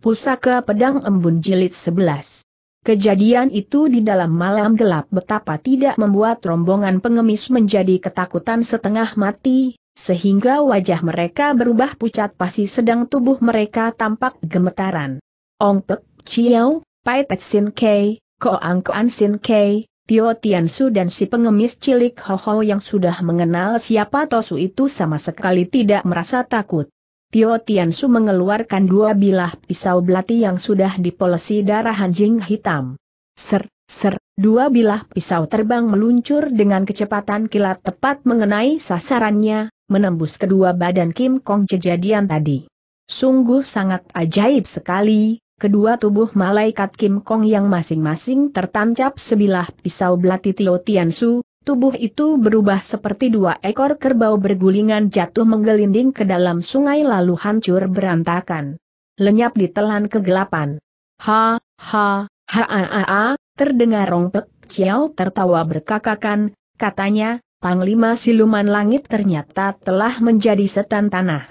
Pusaka Pedang Embun Jilid 11 Kejadian itu di dalam malam gelap betapa tidak membuat rombongan pengemis menjadi ketakutan setengah mati, sehingga wajah mereka berubah pucat pasti sedang tubuh mereka tampak gemetaran. Ong Pek, Chiao, Pai Tet Sin Kei, Koang Koan Sin Kei, Tio Tian Su dan si pengemis cilik Hoho yang sudah mengenal siapa Tosu itu sama sekali tidak merasa takut. Tio Tiansu mengeluarkan dua bilah pisau belati yang sudah dipolesi darah anjing hitam. Ser, ser, dua bilah pisau terbang meluncur dengan kecepatan kilat tepat mengenai sasarannya, menembus kedua badan Kim Kong kejadian tadi. Sungguh sangat ajaib sekali, kedua tubuh malaikat Kim Kong yang masing-masing tertancap sebilah pisau belati Tio Tiansu, Tubuh itu berubah seperti dua ekor kerbau bergulingan jatuh menggelinding ke dalam sungai lalu hancur berantakan. Lenyap ditelan kegelapan. Ha, ha, ha, ha, ha, ha terdengar Rongpek Chiao tertawa berkakakan, katanya, Panglima Siluman Langit ternyata telah menjadi setan tanah.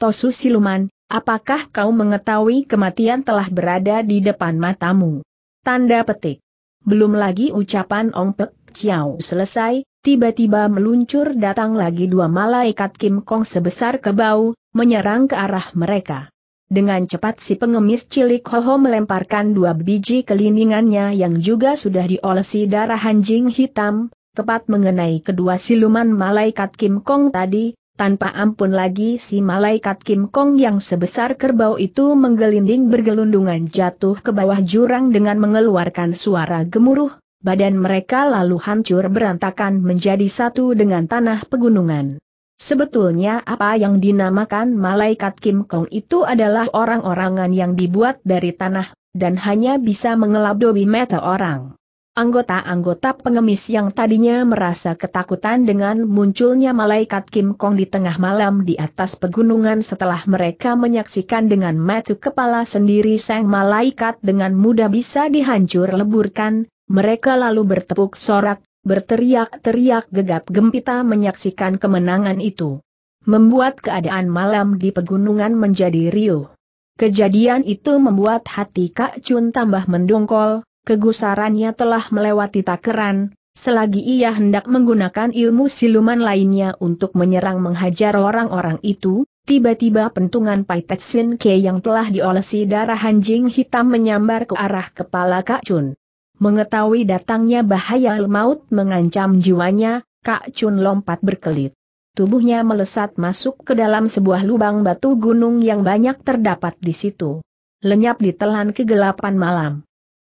Tosu Siluman, apakah kau mengetahui kematian telah berada di depan matamu? Tanda petik. Belum lagi ucapan Ong Pek Ciao selesai, tiba-tiba meluncur datang lagi dua malaikat Kim Kong sebesar kebau, menyerang ke arah mereka. Dengan cepat si pengemis cilik Hoho melemparkan dua biji keliningannya yang juga sudah diolesi darah anjing hitam, tepat mengenai kedua siluman malaikat Kim Kong tadi, tanpa ampun lagi si malaikat Kim Kong yang sebesar kerbau itu menggelinding bergelundungan jatuh ke bawah jurang dengan mengeluarkan suara gemuruh badan mereka lalu hancur berantakan menjadi satu dengan tanah pegunungan. Sebetulnya apa yang dinamakan malaikat Kim Kong itu adalah orang-orangan yang dibuat dari tanah, dan hanya bisa mengelap dobi mata orang. Anggota-anggota pengemis yang tadinya merasa ketakutan dengan munculnya malaikat Kim Kong di tengah malam di atas pegunungan setelah mereka menyaksikan dengan mata kepala sendiri sang malaikat dengan mudah bisa dihancur leburkan, mereka lalu bertepuk sorak, berteriak-teriak gegap gempita menyaksikan kemenangan itu. Membuat keadaan malam di pegunungan menjadi riuh. Kejadian itu membuat hati Kak Chun tambah mendongkol, kegusarannya telah melewati takeran, selagi ia hendak menggunakan ilmu siluman lainnya untuk menyerang menghajar orang-orang itu, tiba-tiba pentungan Pai Tetsin Ke yang telah diolesi darah anjing hitam menyambar ke arah kepala Kak Chun. Mengetahui datangnya bahaya maut mengancam jiwanya, Kak Chun lompat berkelit. Tubuhnya melesat masuk ke dalam sebuah lubang batu gunung yang banyak terdapat di situ. Lenyap di telan kegelapan malam.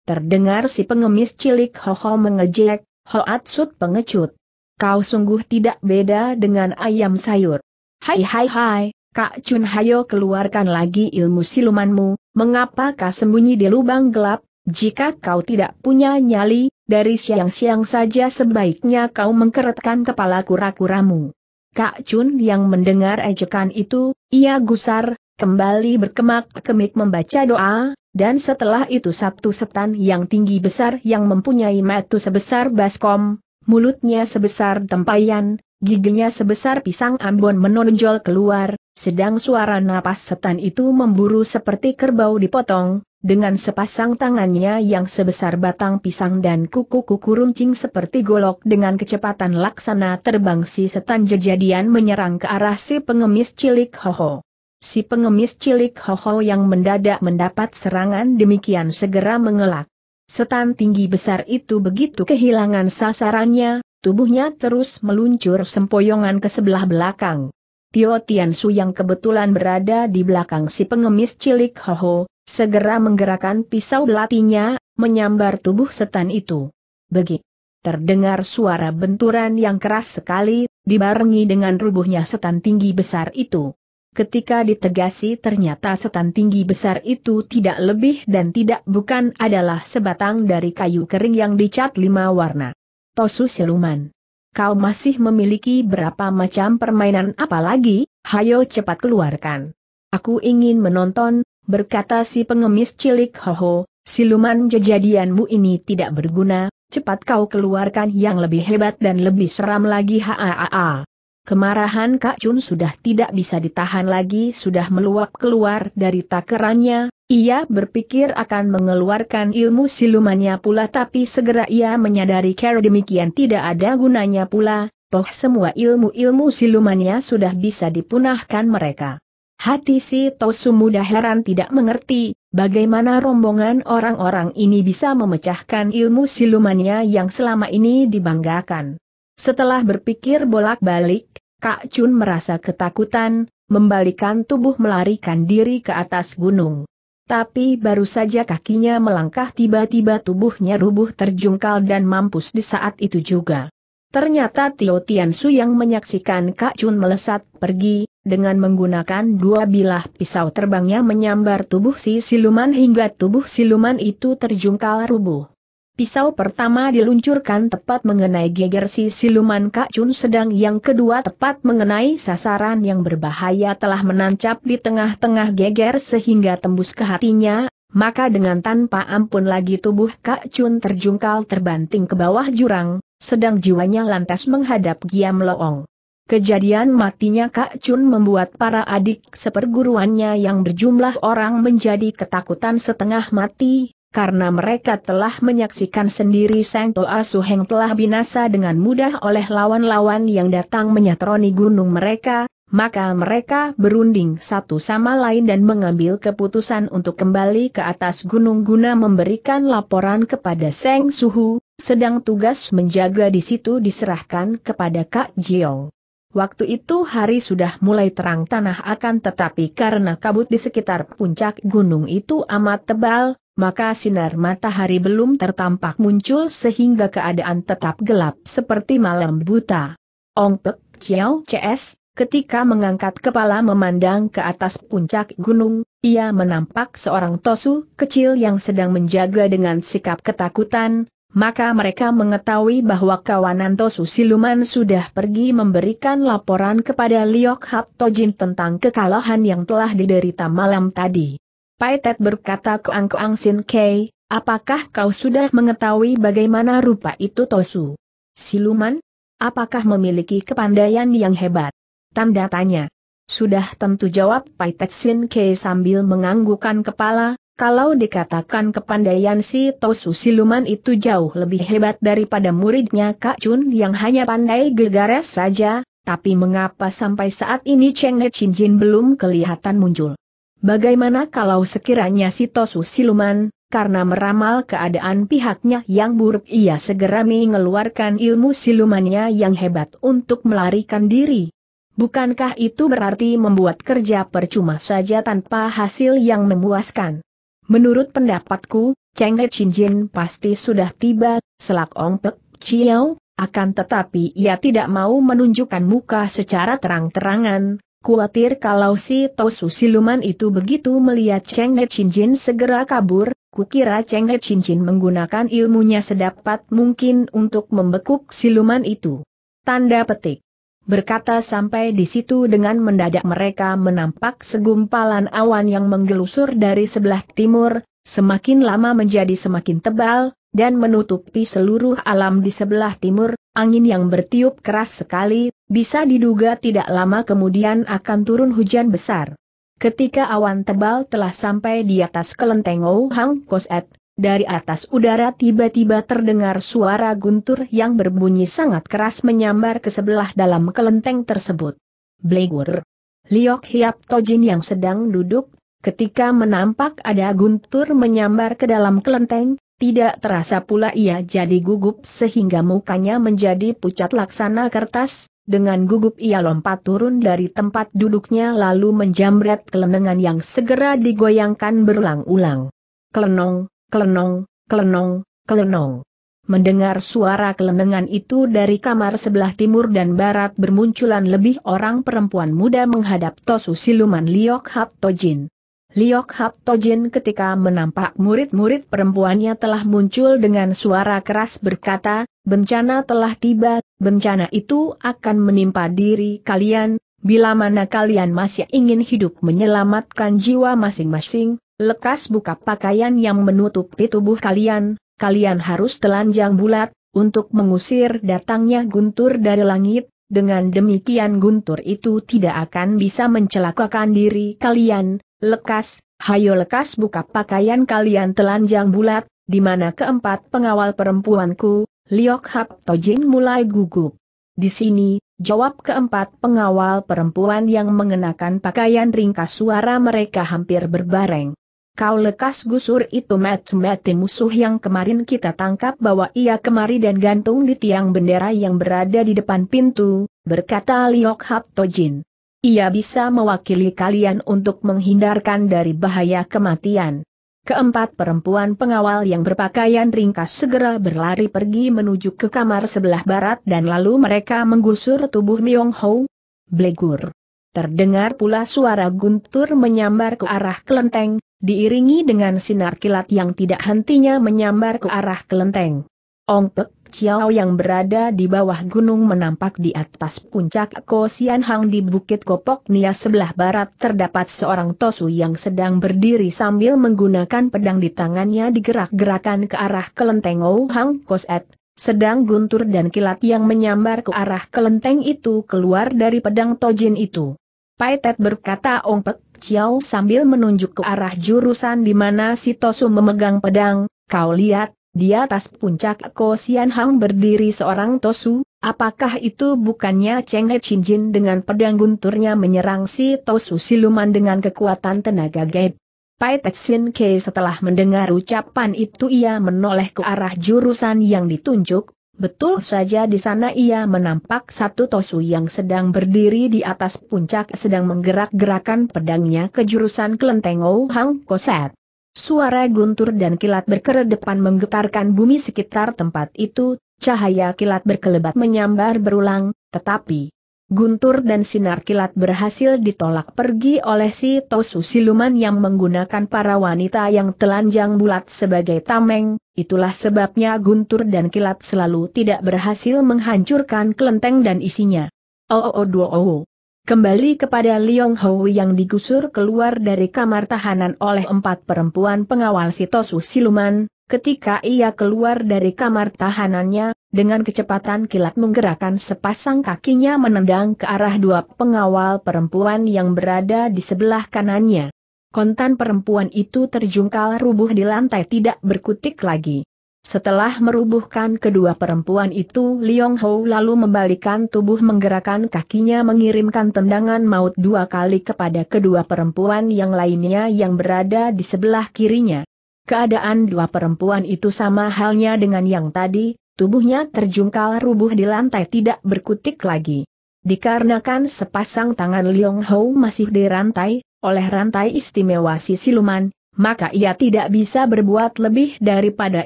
Terdengar si pengemis cilik Hoho mengejek, Hoat Sud pengecut. Kau sungguh tidak beda dengan ayam sayur. Hai hai hai, Kak Chun hayo keluarkan lagi ilmu silumanmu, mengapa kau sembunyi di lubang gelap, jika kau tidak punya nyali, dari siang-siang saja sebaiknya kau mengkeretkan kepala kura-kuramu. Kak Chun yang mendengar ejekan itu, ia gusar, kembali berkemak-kemik membaca doa, dan setelah itu satu setan yang tinggi besar yang mempunyai metu sebesar baskom, mulutnya sebesar tempayan, giginya sebesar pisang ambon menonjol keluar, sedang suara napas setan itu memburu seperti kerbau dipotong, dengan sepasang tangannya yang sebesar batang pisang dan kuku-kuku runcing seperti golok dengan kecepatan laksana terbang si setan jejadian menyerang ke arah si pengemis cilik Hoho. Si pengemis cilik Hoho yang mendadak mendapat serangan demikian segera mengelak. Setan tinggi besar itu begitu kehilangan sasarannya, Tubuhnya terus meluncur sempoyongan ke sebelah belakang. Tio Tiansu yang kebetulan berada di belakang si pengemis cilik Hoho, segera menggerakkan pisau belatinya, menyambar tubuh setan itu. Begi. Terdengar suara benturan yang keras sekali, dibarengi dengan rubuhnya setan tinggi besar itu. Ketika ditegasi ternyata setan tinggi besar itu tidak lebih dan tidak bukan adalah sebatang dari kayu kering yang dicat lima warna. Tosu Siluman. Kau masih memiliki berapa macam permainan apalagi, hayo cepat keluarkan. Aku ingin menonton, berkata si pengemis cilik Hoho, siluman jejadianmu ini tidak berguna, cepat kau keluarkan yang lebih hebat dan lebih seram lagi -ha. Kemarahan Kak Chun sudah tidak bisa ditahan lagi sudah meluap keluar dari takerannya, ia berpikir akan mengeluarkan ilmu silumannya pula tapi segera ia menyadari cara demikian tidak ada gunanya pula, toh semua ilmu-ilmu silumannya sudah bisa dipunahkan mereka. Hati si Tosu mudah heran tidak mengerti, bagaimana rombongan orang-orang ini bisa memecahkan ilmu silumannya yang selama ini dibanggakan. Setelah berpikir bolak-balik, Kak Chun merasa ketakutan, membalikan tubuh melarikan diri ke atas gunung. Tapi baru saja kakinya melangkah tiba-tiba tubuhnya rubuh terjungkal dan mampus di saat itu juga. Ternyata Tio Tiansu yang menyaksikan Kak Chun melesat pergi, dengan menggunakan dua bilah pisau terbangnya menyambar tubuh si siluman hingga tubuh siluman itu terjungkal rubuh. Pisau pertama diluncurkan tepat mengenai geger si siluman Kak Chun sedang yang kedua tepat mengenai sasaran yang berbahaya telah menancap di tengah-tengah geger sehingga tembus ke hatinya, maka dengan tanpa ampun lagi tubuh Kak Chun terjungkal terbanting ke bawah jurang, sedang jiwanya lantas menghadap Giam Loong. Kejadian matinya Kak Chun membuat para adik seperguruannya yang berjumlah orang menjadi ketakutan setengah mati, karena mereka telah menyaksikan sendiri Sang Toa Suheng telah binasa dengan mudah oleh lawan-lawan yang datang menyatroni gunung mereka, maka mereka berunding satu sama lain dan mengambil keputusan untuk kembali ke atas gunung guna memberikan laporan kepada Seng Suhu, sedang tugas menjaga di situ diserahkan kepada Kak Jio. Waktu itu hari sudah mulai terang tanah akan tetapi karena kabut di sekitar puncak gunung itu amat tebal, maka sinar matahari belum tertampak muncul sehingga keadaan tetap gelap seperti malam buta. Ong Pek Chiao CS, ketika mengangkat kepala memandang ke atas puncak gunung, ia menampak seorang tosu kecil yang sedang menjaga dengan sikap ketakutan, maka mereka mengetahui bahwa kawanan Tosu Siluman sudah pergi memberikan laporan kepada Liok Hap Tojin tentang kekalahan yang telah diderita malam tadi. Paitet berkata ke Ang Sin Kei, apakah kau sudah mengetahui bagaimana rupa itu Tosu? Siluman? Apakah memiliki kepandaian yang hebat? Tanda tanya. Sudah tentu jawab Pai Tet Sin Kei sambil menganggukkan kepala, kalau dikatakan kepandaian si Tosu siluman itu jauh lebih hebat daripada muridnya Kak Chun yang hanya pandai gegares saja, tapi mengapa sampai saat ini Cheng Ne Chin Jin belum kelihatan muncul? Bagaimana kalau sekiranya si Tosu siluman, karena meramal keadaan pihaknya yang buruk ia segera mengeluarkan ilmu silumannya yang hebat untuk melarikan diri. Bukankah itu berarti membuat kerja percuma saja tanpa hasil yang memuaskan? Menurut pendapatku, Cheng Jin pasti sudah tiba, selak Ong Pek Chiao, akan tetapi ia tidak mau menunjukkan muka secara terang-terangan, Kuatir kalau si Tosu siluman itu begitu melihat Cheng Ne Jin segera kabur, kukira Cheng Ne Jin menggunakan ilmunya sedapat mungkin untuk membekuk siluman itu. Tanda petik. Berkata sampai di situ dengan mendadak mereka menampak segumpalan awan yang menggelusur dari sebelah timur, semakin lama menjadi semakin tebal, dan menutupi seluruh alam di sebelah timur, angin yang bertiup keras sekali, bisa diduga tidak lama kemudian akan turun hujan besar. Ketika awan tebal telah sampai di atas kelenteng Ouhang Koset, dari atas udara tiba-tiba terdengar suara guntur yang berbunyi sangat keras menyambar ke sebelah dalam kelenteng tersebut. Blegur. Liok Hiap Tojin yang sedang duduk, ketika menampak ada guntur menyambar ke dalam kelenteng, tidak terasa pula ia jadi gugup sehingga mukanya menjadi pucat laksana kertas, dengan gugup ia lompat turun dari tempat duduknya lalu menjamret kelenengan yang segera digoyangkan berulang-ulang. Kelenong, kelenong, kelenong, kelenong. Mendengar suara kelenengan itu dari kamar sebelah timur dan barat bermunculan lebih orang perempuan muda menghadap Tosu Siluman Liok Hap Tojin. Liok Hap Tojin ketika menampak murid-murid perempuannya telah muncul dengan suara keras berkata, bencana telah tiba, bencana itu akan menimpa diri kalian, bila mana kalian masih ingin hidup menyelamatkan jiwa masing-masing, lekas buka pakaian yang menutupi tubuh kalian, kalian harus telanjang bulat, untuk mengusir datangnya guntur dari langit, dengan demikian guntur itu tidak akan bisa mencelakakan diri kalian, lekas, hayo lekas buka pakaian kalian telanjang bulat, di mana keempat pengawal perempuanku, Liok Hap Tojin mulai gugup. Di sini, jawab keempat pengawal perempuan yang mengenakan pakaian ringkas suara mereka hampir berbareng. Kau lekas gusur itu mati-mati musuh yang kemarin kita tangkap bawa ia kemari dan gantung di tiang bendera yang berada di depan pintu, berkata Liok Hap Tojin. Ia bisa mewakili kalian untuk menghindarkan dari bahaya kematian. Keempat perempuan pengawal yang berpakaian ringkas segera berlari pergi menuju ke kamar sebelah barat dan lalu mereka menggusur tubuh Myong Ho. Blegur. Terdengar pula suara guntur menyambar ke arah kelenteng, diiringi dengan sinar kilat yang tidak hentinya menyambar ke arah kelenteng. Ong Pek Chiao yang berada di bawah gunung menampak di atas puncak Ko Hang di Bukit Kopok Nia sebelah barat terdapat seorang Tosu yang sedang berdiri sambil menggunakan pedang di tangannya digerak-gerakan ke arah kelenteng Oh Hang Koset. Sedang guntur dan kilat yang menyambar ke arah kelenteng itu keluar dari pedang Tojin itu. Paitet berkata Ong Pek Xiao sambil menunjuk ke arah jurusan di mana Si Tosu memegang pedang, kau lihat, di atas puncak Kosian Hang berdiri seorang Tosu, apakah itu bukannya Cheng He Chin Jin dengan pedang gunturnya menyerang si Tosu siluman dengan kekuatan tenaga gaib? Pai Sin Ke setelah mendengar ucapan itu ia menoleh ke arah jurusan yang ditunjuk, Betul saja di sana ia menampak satu tosu yang sedang berdiri di atas puncak sedang menggerak-gerakan pedangnya ke jurusan kelenteng Ou Hang Koset. Suara guntur dan kilat berkeredepan menggetarkan bumi sekitar tempat itu, cahaya kilat berkelebat menyambar berulang, tetapi Guntur dan sinar kilat berhasil ditolak pergi oleh si Tosu Siluman yang menggunakan para wanita yang telanjang bulat sebagai tameng, itulah sebabnya Guntur dan kilat selalu tidak berhasil menghancurkan kelenteng dan isinya. Oh oh oh, oh, oh, Kembali kepada Liong Hui yang digusur keluar dari kamar tahanan oleh empat perempuan pengawal si Tosu Siluman, Ketika ia keluar dari kamar tahanannya, dengan kecepatan kilat menggerakkan sepasang kakinya menendang ke arah dua pengawal perempuan yang berada di sebelah kanannya. Kontan perempuan itu terjungkal rubuh di lantai tidak berkutik lagi. Setelah merubuhkan kedua perempuan itu Liong Ho lalu membalikan tubuh menggerakkan kakinya mengirimkan tendangan maut dua kali kepada kedua perempuan yang lainnya yang berada di sebelah kirinya. Keadaan dua perempuan itu sama halnya dengan yang tadi, tubuhnya terjungkal rubuh di lantai tidak berkutik lagi. Dikarenakan sepasang tangan Liong Hou masih dirantai, oleh rantai istimewa si siluman, maka ia tidak bisa berbuat lebih daripada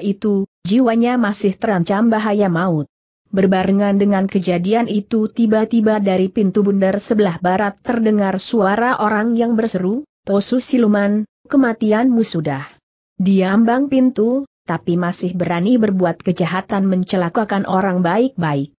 itu, jiwanya masih terancam bahaya maut. Berbarengan dengan kejadian itu tiba-tiba dari pintu bundar sebelah barat terdengar suara orang yang berseru, Tosu siluman, kematianmu sudah. Diambang pintu, tapi masih berani berbuat kejahatan mencelakakan orang baik-baik.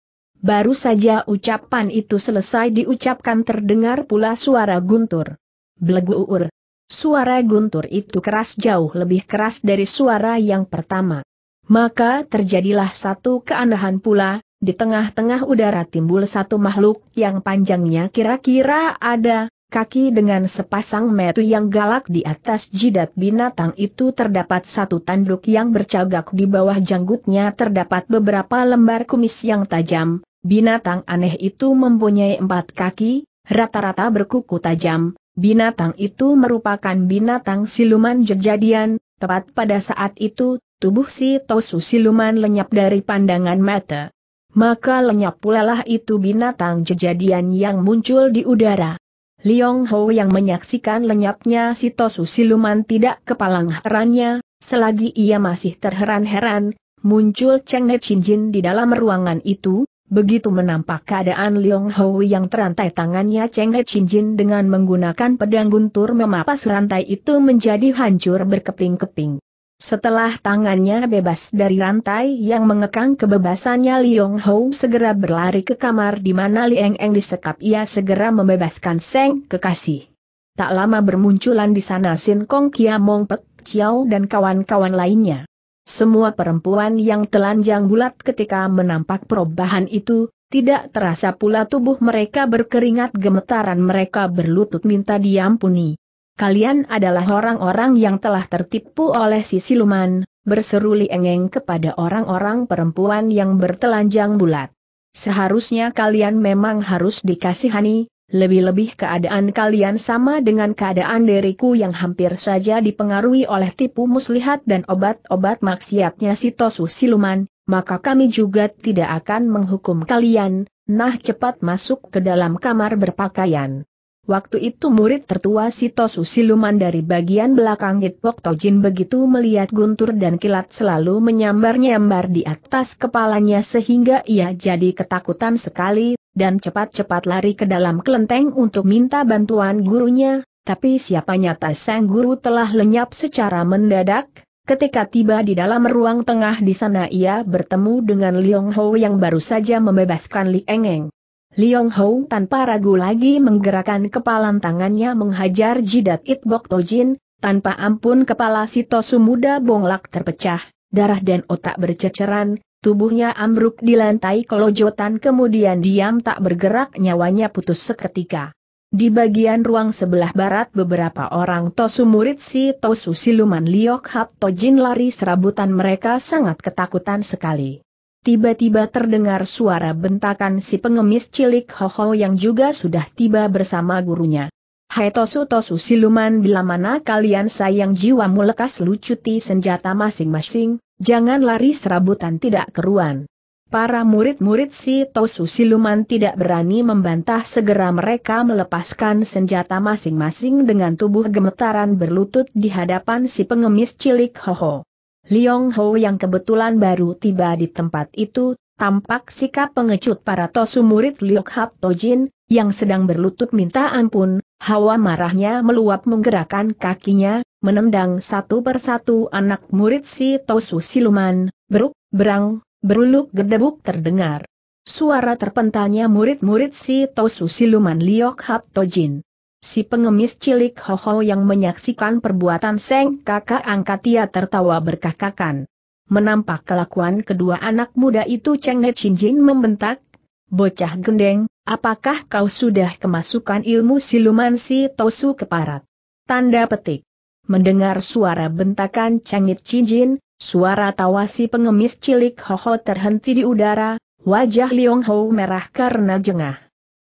Baru saja ucapan itu selesai diucapkan terdengar pula suara guntur. Bleguur. Suara guntur itu keras jauh lebih keras dari suara yang pertama. Maka terjadilah satu keanehan pula, di tengah-tengah udara timbul satu makhluk yang panjangnya kira-kira ada kaki dengan sepasang metu yang galak di atas jidat binatang itu terdapat satu tanduk yang bercagak di bawah janggutnya terdapat beberapa lembar kumis yang tajam, binatang aneh itu mempunyai empat kaki, rata-rata berkuku tajam, binatang itu merupakan binatang siluman jejadian, tepat pada saat itu, tubuh si Tosu siluman lenyap dari pandangan mata. Maka lenyap pula lah itu binatang jejadian yang muncul di udara. Liong Ho yang menyaksikan lenyapnya si Tosu Siluman tidak kepalang herannya, selagi ia masih terheran-heran, muncul Cheng Ne Jin di dalam ruangan itu, begitu menampak keadaan Liong Ho yang terantai tangannya Cheng Ne Jin dengan menggunakan pedang guntur memapas rantai itu menjadi hancur berkeping-keping. Setelah tangannya bebas dari rantai yang mengekang kebebasannya Liong Hou segera berlari ke kamar di mana Lieng Eng disekap ia segera membebaskan Seng kekasih. Tak lama bermunculan di sana Sin Kong Kia Mong Pek Chiao dan kawan-kawan lainnya. Semua perempuan yang telanjang bulat ketika menampak perubahan itu, tidak terasa pula tubuh mereka berkeringat gemetaran mereka berlutut minta diampuni kalian adalah orang-orang yang telah tertipu oleh si siluman, berseru Li Engeng kepada orang-orang perempuan yang bertelanjang bulat. Seharusnya kalian memang harus dikasihani, lebih-lebih keadaan kalian sama dengan keadaan diriku yang hampir saja dipengaruhi oleh tipu muslihat dan obat-obat maksiatnya si Tosu Siluman, maka kami juga tidak akan menghukum kalian, nah cepat masuk ke dalam kamar berpakaian. Waktu itu murid tertua Sito Susiluman dari bagian belakang Hitpok Tojin begitu melihat guntur dan kilat selalu menyambar-nyambar di atas kepalanya sehingga ia jadi ketakutan sekali, dan cepat-cepat lari ke dalam kelenteng untuk minta bantuan gurunya, tapi siapa nyata sang guru telah lenyap secara mendadak, ketika tiba di dalam ruang tengah di sana ia bertemu dengan Liong Ho yang baru saja membebaskan Li Engeng. Liong Hou tanpa ragu lagi menggerakkan kepalan tangannya menghajar jidat Itbok Tojin, tanpa ampun kepala si Tosu muda bonglak terpecah, darah dan otak berceceran, tubuhnya ambruk di lantai kelojotan kemudian diam tak bergerak nyawanya putus seketika. Di bagian ruang sebelah barat beberapa orang Tosu murid si Tosu siluman Liok Hap Tojin lari serabutan mereka sangat ketakutan sekali tiba-tiba terdengar suara bentakan si pengemis cilik Hoho yang juga sudah tiba bersama gurunya. Hai Tosu Tosu siluman bila mana kalian sayang jiwamu lekas lucuti senjata masing-masing, jangan lari serabutan tidak keruan. Para murid-murid si Tosu siluman tidak berani membantah segera mereka melepaskan senjata masing-masing dengan tubuh gemetaran berlutut di hadapan si pengemis cilik Hoho. Liong Ho yang kebetulan baru tiba di tempat itu, tampak sikap pengecut para tosu murid Liok Hap Tojin, yang sedang berlutut minta ampun, hawa marahnya meluap menggerakkan kakinya, menendang satu persatu anak murid si tosu siluman, beruk, berang, beruluk gedebuk terdengar. Suara terpentalnya murid-murid si tosu siluman Liok Hap Tojin. Si pengemis cilik Hoho yang menyaksikan perbuatan Seng kakak angkat ia tertawa berkakakan. Menampak kelakuan kedua anak muda itu Cheng Ne Jin membentak, Bocah gendeng, apakah kau sudah kemasukan ilmu siluman si Tosu keparat? Tanda petik. Mendengar suara bentakan cangit cincin, suara tawa si pengemis cilik Hoho terhenti di udara, wajah Liong Ho merah karena jengah.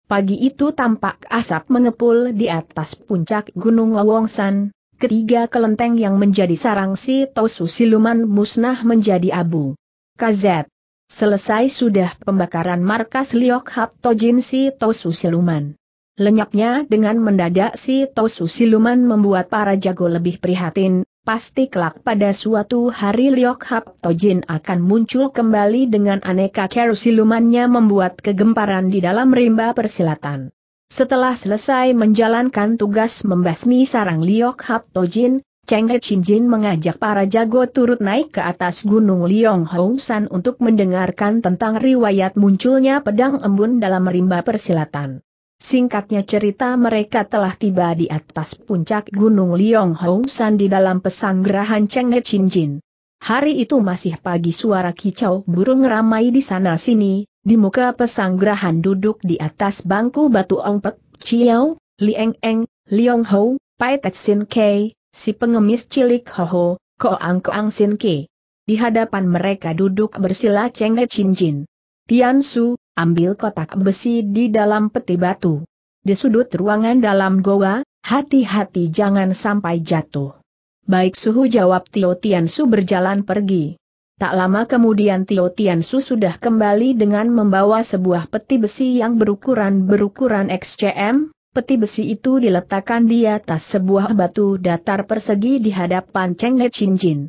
Pagi itu tampak asap mengepul di atas puncak Gunung Wawongsan, ketiga kelenteng yang menjadi sarang si Tosu Siluman musnah menjadi abu. KZ. Selesai sudah pembakaran markas Liok Hap Tojin si Tosu Siluman. Lenyapnya dengan mendadak si Tosu Siluman membuat para jago lebih prihatin, pasti kelak pada suatu hari Liok Hap Tojin akan muncul kembali dengan aneka keru silumannya membuat kegemparan di dalam rimba persilatan. Setelah selesai menjalankan tugas membasmi sarang Liok Hap Tojin, Cheng Chin He Jin mengajak para jago turut naik ke atas Gunung Liong Hong San untuk mendengarkan tentang riwayat munculnya pedang embun dalam rimba persilatan. Singkatnya cerita mereka telah tiba di atas puncak Gunung Liong Hong San di dalam pesanggerahan Chin Jin. Hari itu masih pagi suara kicau burung ramai di sana-sini, di muka pesanggerahan duduk di atas bangku batu Pek, Chiao, Lieng Eng, Liong Hou, Pai Tek Sin Kei, si pengemis cilik Hoho, Koang Koang Sin Kei. Di hadapan mereka duduk bersila Chin Jin. Tian Su, ambil kotak besi di dalam peti batu. Di sudut ruangan dalam goa, hati-hati jangan sampai jatuh. Baik suhu jawab Tio Tian Su berjalan pergi. Tak lama kemudian Tio Tian Su sudah kembali dengan membawa sebuah peti besi yang berukuran-berukuran XCM, peti besi itu diletakkan di atas sebuah batu datar persegi di hadapan Cheng Le Chin Jin.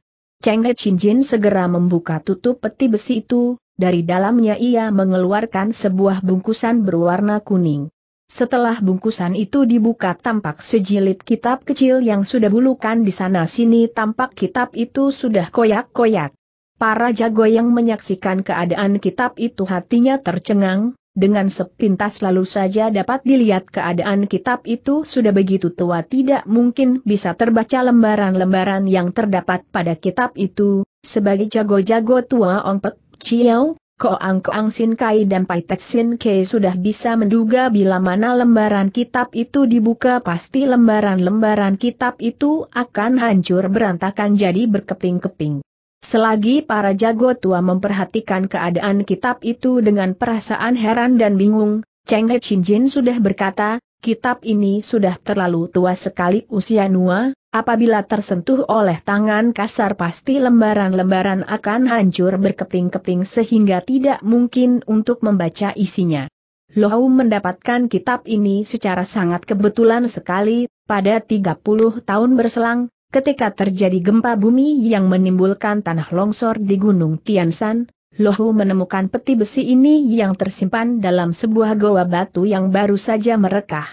Cheng Le Chin Jin segera membuka tutup peti besi itu, dari dalamnya ia mengeluarkan sebuah bungkusan berwarna kuning. Setelah bungkusan itu dibuka tampak sejilid kitab kecil yang sudah bulukan di sana-sini tampak kitab itu sudah koyak-koyak. Para jago yang menyaksikan keadaan kitab itu hatinya tercengang, dengan sepintas lalu saja dapat dilihat keadaan kitab itu sudah begitu tua tidak mungkin bisa terbaca lembaran-lembaran yang terdapat pada kitab itu, sebagai jago-jago tua ongpek Chiao, Koang-Koang Sin Kai dan Tek Sin Kai sudah bisa menduga bila mana lembaran kitab itu dibuka pasti lembaran-lembaran kitab itu akan hancur berantakan jadi berkeping-keping. Selagi para jago tua memperhatikan keadaan kitab itu dengan perasaan heran dan bingung, Cheng He Chin Jin sudah berkata, kitab ini sudah terlalu tua sekali usia Nua, apabila tersentuh oleh tangan kasar pasti lembaran-lembaran akan hancur berkeping-keping sehingga tidak mungkin untuk membaca isinya. Lohau mendapatkan kitab ini secara sangat kebetulan sekali, pada 30 tahun berselang, ketika terjadi gempa bumi yang menimbulkan tanah longsor di Gunung Tiansan, Lohu menemukan peti besi ini yang tersimpan dalam sebuah goa batu yang baru saja merekah.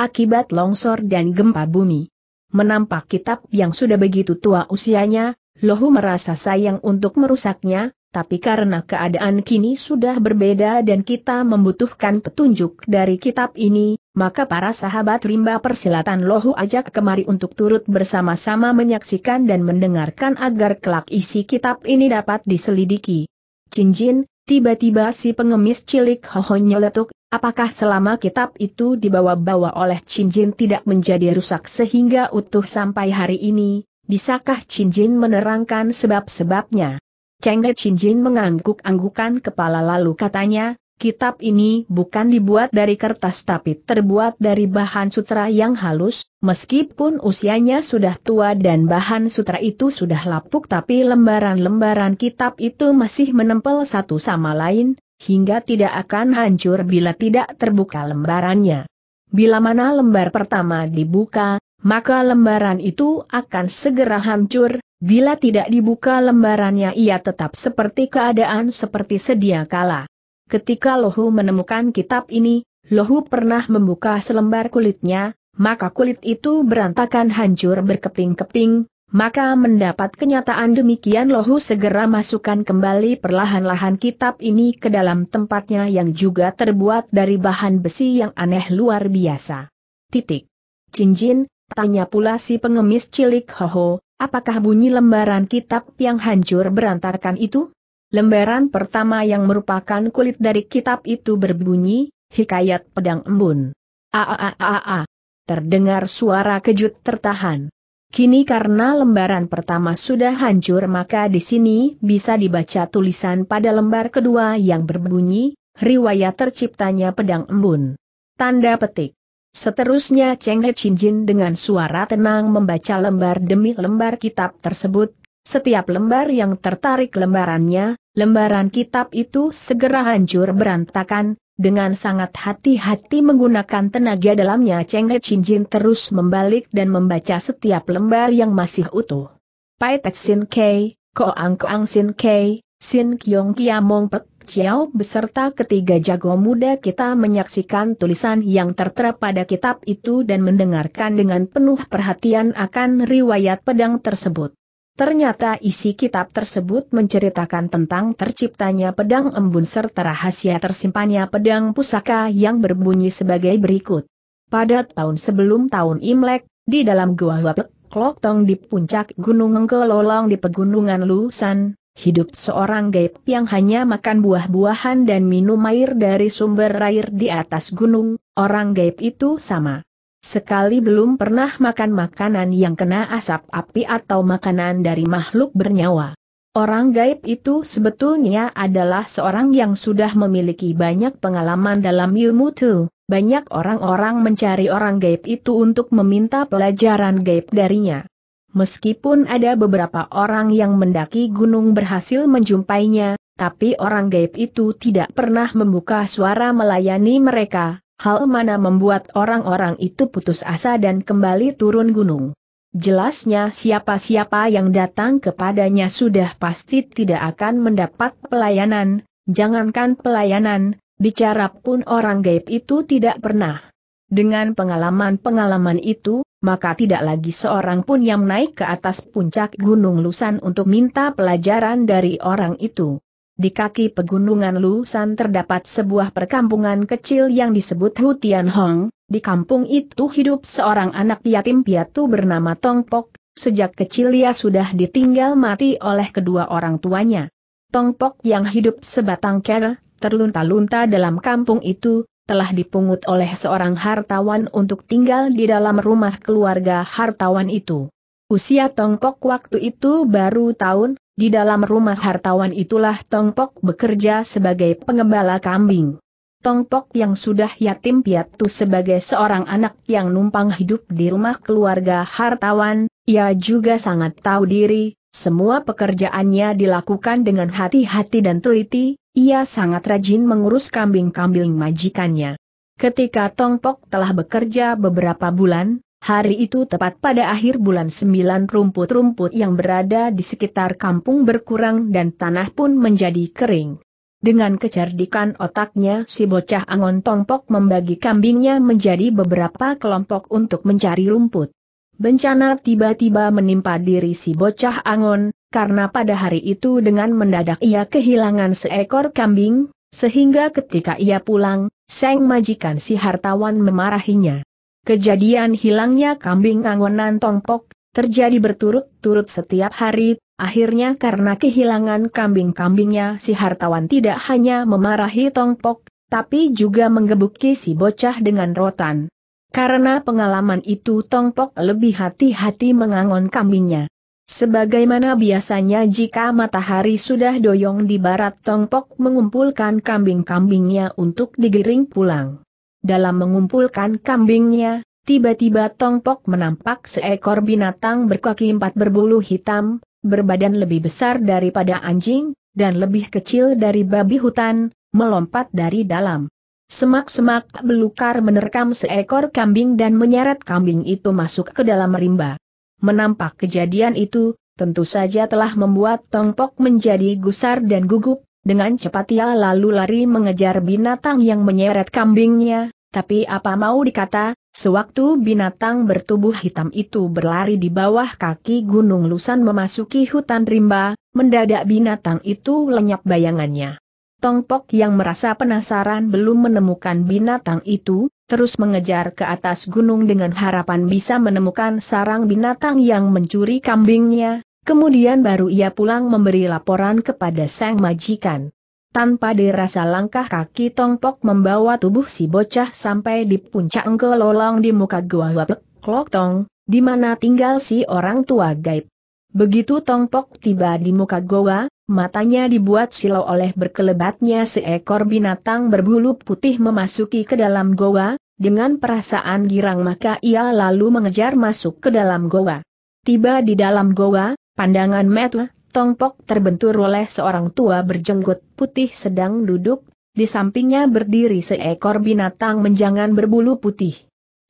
Akibat longsor dan gempa bumi. Menampak kitab yang sudah begitu tua usianya, Lohu merasa sayang untuk merusaknya, tapi karena keadaan kini sudah berbeda dan kita membutuhkan petunjuk dari kitab ini, maka para sahabat rimba persilatan Lohu ajak kemari untuk turut bersama-sama menyaksikan dan mendengarkan agar kelak isi kitab ini dapat diselidiki. Cincin, tiba-tiba si pengemis cilik hohonya letuk. apakah selama kitab itu dibawa-bawa oleh cincin tidak menjadi rusak sehingga utuh sampai hari ini, bisakah cincin menerangkan sebab-sebabnya? Cengge cincin mengangguk-anggukan kepala lalu katanya, Kitab ini bukan dibuat dari kertas tapi terbuat dari bahan sutra yang halus, meskipun usianya sudah tua dan bahan sutra itu sudah lapuk tapi lembaran-lembaran kitab itu masih menempel satu sama lain, hingga tidak akan hancur bila tidak terbuka lembarannya. Bila mana lembar pertama dibuka, maka lembaran itu akan segera hancur, bila tidak dibuka lembarannya ia tetap seperti keadaan seperti sedia kala. Ketika Lohu menemukan kitab ini, Lohu pernah membuka selembar kulitnya, maka kulit itu berantakan hancur berkeping-keping, maka mendapat kenyataan demikian Lohu segera masukkan kembali perlahan-lahan kitab ini ke dalam tempatnya yang juga terbuat dari bahan besi yang aneh luar biasa. Titik. Cinjin tanya pula si pengemis cilik Hoho, apakah bunyi lembaran kitab yang hancur berantakan itu? Lembaran pertama yang merupakan kulit dari kitab itu berbunyi, Hikayat Pedang Embun. Aaaaaa. Terdengar suara kejut tertahan. Kini karena lembaran pertama sudah hancur maka di sini bisa dibaca tulisan pada lembar kedua yang berbunyi, riwayat terciptanya pedang embun. Tanda petik. Seterusnya Cheng He Jin dengan suara tenang membaca lembar demi lembar kitab tersebut, setiap lembar yang tertarik lembarannya, Lembaran kitab itu segera hancur berantakan, dengan sangat hati-hati menggunakan tenaga dalamnya Cheng He Chin Jin terus membalik dan membaca setiap lembar yang masih utuh. Pai Tek Sin Kei, Koang Ang Sin Kei, Sin Kiong Kia Mong Pek Chiao beserta ketiga jago muda kita menyaksikan tulisan yang tertera pada kitab itu dan mendengarkan dengan penuh perhatian akan riwayat pedang tersebut. Ternyata isi kitab tersebut menceritakan tentang terciptanya pedang embun serta rahasia tersimpannya pedang pusaka yang berbunyi sebagai berikut. Pada tahun sebelum tahun Imlek, di dalam Gua Wapek, Kloktong di puncak Gunung Ngelolong di Pegunungan Lusan, hidup seorang gaib yang hanya makan buah-buahan dan minum air dari sumber air di atas gunung, orang gaib itu sama Sekali belum pernah makan makanan yang kena asap api atau makanan dari makhluk bernyawa. Orang gaib itu sebetulnya adalah seorang yang sudah memiliki banyak pengalaman dalam ilmu itu. Banyak orang-orang mencari orang gaib itu untuk meminta pelajaran gaib darinya. Meskipun ada beberapa orang yang mendaki gunung berhasil menjumpainya, tapi orang gaib itu tidak pernah membuka suara melayani mereka, hal mana membuat orang-orang itu putus asa dan kembali turun gunung. Jelasnya siapa-siapa yang datang kepadanya sudah pasti tidak akan mendapat pelayanan, jangankan pelayanan, bicara pun orang gaib itu tidak pernah. Dengan pengalaman-pengalaman itu, maka tidak lagi seorang pun yang naik ke atas puncak Gunung Lusan untuk minta pelajaran dari orang itu di kaki pegunungan Lusan terdapat sebuah perkampungan kecil yang disebut Hutian Hong, di kampung itu hidup seorang anak yatim piatu bernama Tongpok, sejak kecil ia sudah ditinggal mati oleh kedua orang tuanya. Tongpok yang hidup sebatang kera, terlunta-lunta dalam kampung itu, telah dipungut oleh seorang hartawan untuk tinggal di dalam rumah keluarga hartawan itu. Usia Tongpok waktu itu baru tahun di dalam rumah hartawan itulah Tongpok bekerja sebagai pengembala kambing. Tongpok yang sudah yatim piatu sebagai seorang anak yang numpang hidup di rumah keluarga hartawan, ia juga sangat tahu diri, semua pekerjaannya dilakukan dengan hati-hati dan teliti, ia sangat rajin mengurus kambing-kambing majikannya. Ketika Tongpok telah bekerja beberapa bulan, Hari itu tepat pada akhir bulan sembilan rumput-rumput yang berada di sekitar kampung berkurang dan tanah pun menjadi kering. Dengan kecerdikan otaknya si bocah angon Tongpok membagi kambingnya menjadi beberapa kelompok untuk mencari rumput. Bencana tiba-tiba menimpa diri si bocah angon, karena pada hari itu dengan mendadak ia kehilangan seekor kambing, sehingga ketika ia pulang, Seng majikan si hartawan memarahinya. Kejadian hilangnya kambing angonan tongpok, terjadi berturut-turut setiap hari, akhirnya karena kehilangan kambing-kambingnya si hartawan tidak hanya memarahi tongpok, tapi juga menggebuki si bocah dengan rotan. Karena pengalaman itu tongpok lebih hati-hati mengangon kambingnya. Sebagaimana biasanya jika matahari sudah doyong di barat tongpok mengumpulkan kambing-kambingnya untuk digiring pulang. Dalam mengumpulkan kambingnya, tiba-tiba Tongpok menampak seekor binatang berkaki empat berbulu hitam, berbadan lebih besar daripada anjing, dan lebih kecil dari babi hutan, melompat dari dalam. Semak-semak belukar menerkam seekor kambing dan menyeret kambing itu masuk ke dalam rimba. Menampak kejadian itu, tentu saja telah membuat Tongpok menjadi gusar dan gugup, dengan cepat ia lalu lari mengejar binatang yang menyeret kambingnya, tapi apa mau dikata, sewaktu binatang bertubuh hitam itu berlari di bawah kaki Gunung Lusan memasuki hutan rimba, mendadak binatang itu lenyap bayangannya. Tongpok yang merasa penasaran belum menemukan binatang itu, terus mengejar ke atas gunung dengan harapan bisa menemukan sarang binatang yang mencuri kambingnya, Kemudian baru ia pulang memberi laporan kepada sang majikan. Tanpa dirasa langkah kaki tongpok membawa tubuh si bocah sampai di puncak gelolong di muka gua Wapek tong, di mana tinggal si orang tua gaib. Begitu tongpok tiba di muka goa, matanya dibuat silau oleh berkelebatnya seekor binatang berbulu putih memasuki ke dalam goa, dengan perasaan girang maka ia lalu mengejar masuk ke dalam goa. Tiba di dalam goa, Pandangan Metu, Tongpok terbentur oleh seorang tua berjenggot putih sedang duduk, di sampingnya berdiri seekor binatang menjangan berbulu putih.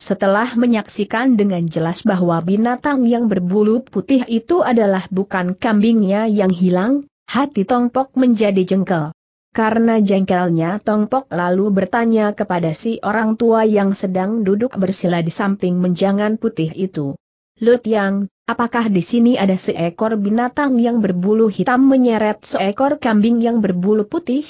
Setelah menyaksikan dengan jelas bahwa binatang yang berbulu putih itu adalah bukan kambingnya yang hilang, hati Tongpok menjadi jengkel. Karena jengkelnya Tongpok lalu bertanya kepada si orang tua yang sedang duduk bersila di samping menjangan putih itu. Lut Yang, Apakah di sini ada seekor binatang yang berbulu hitam menyeret seekor kambing yang berbulu putih?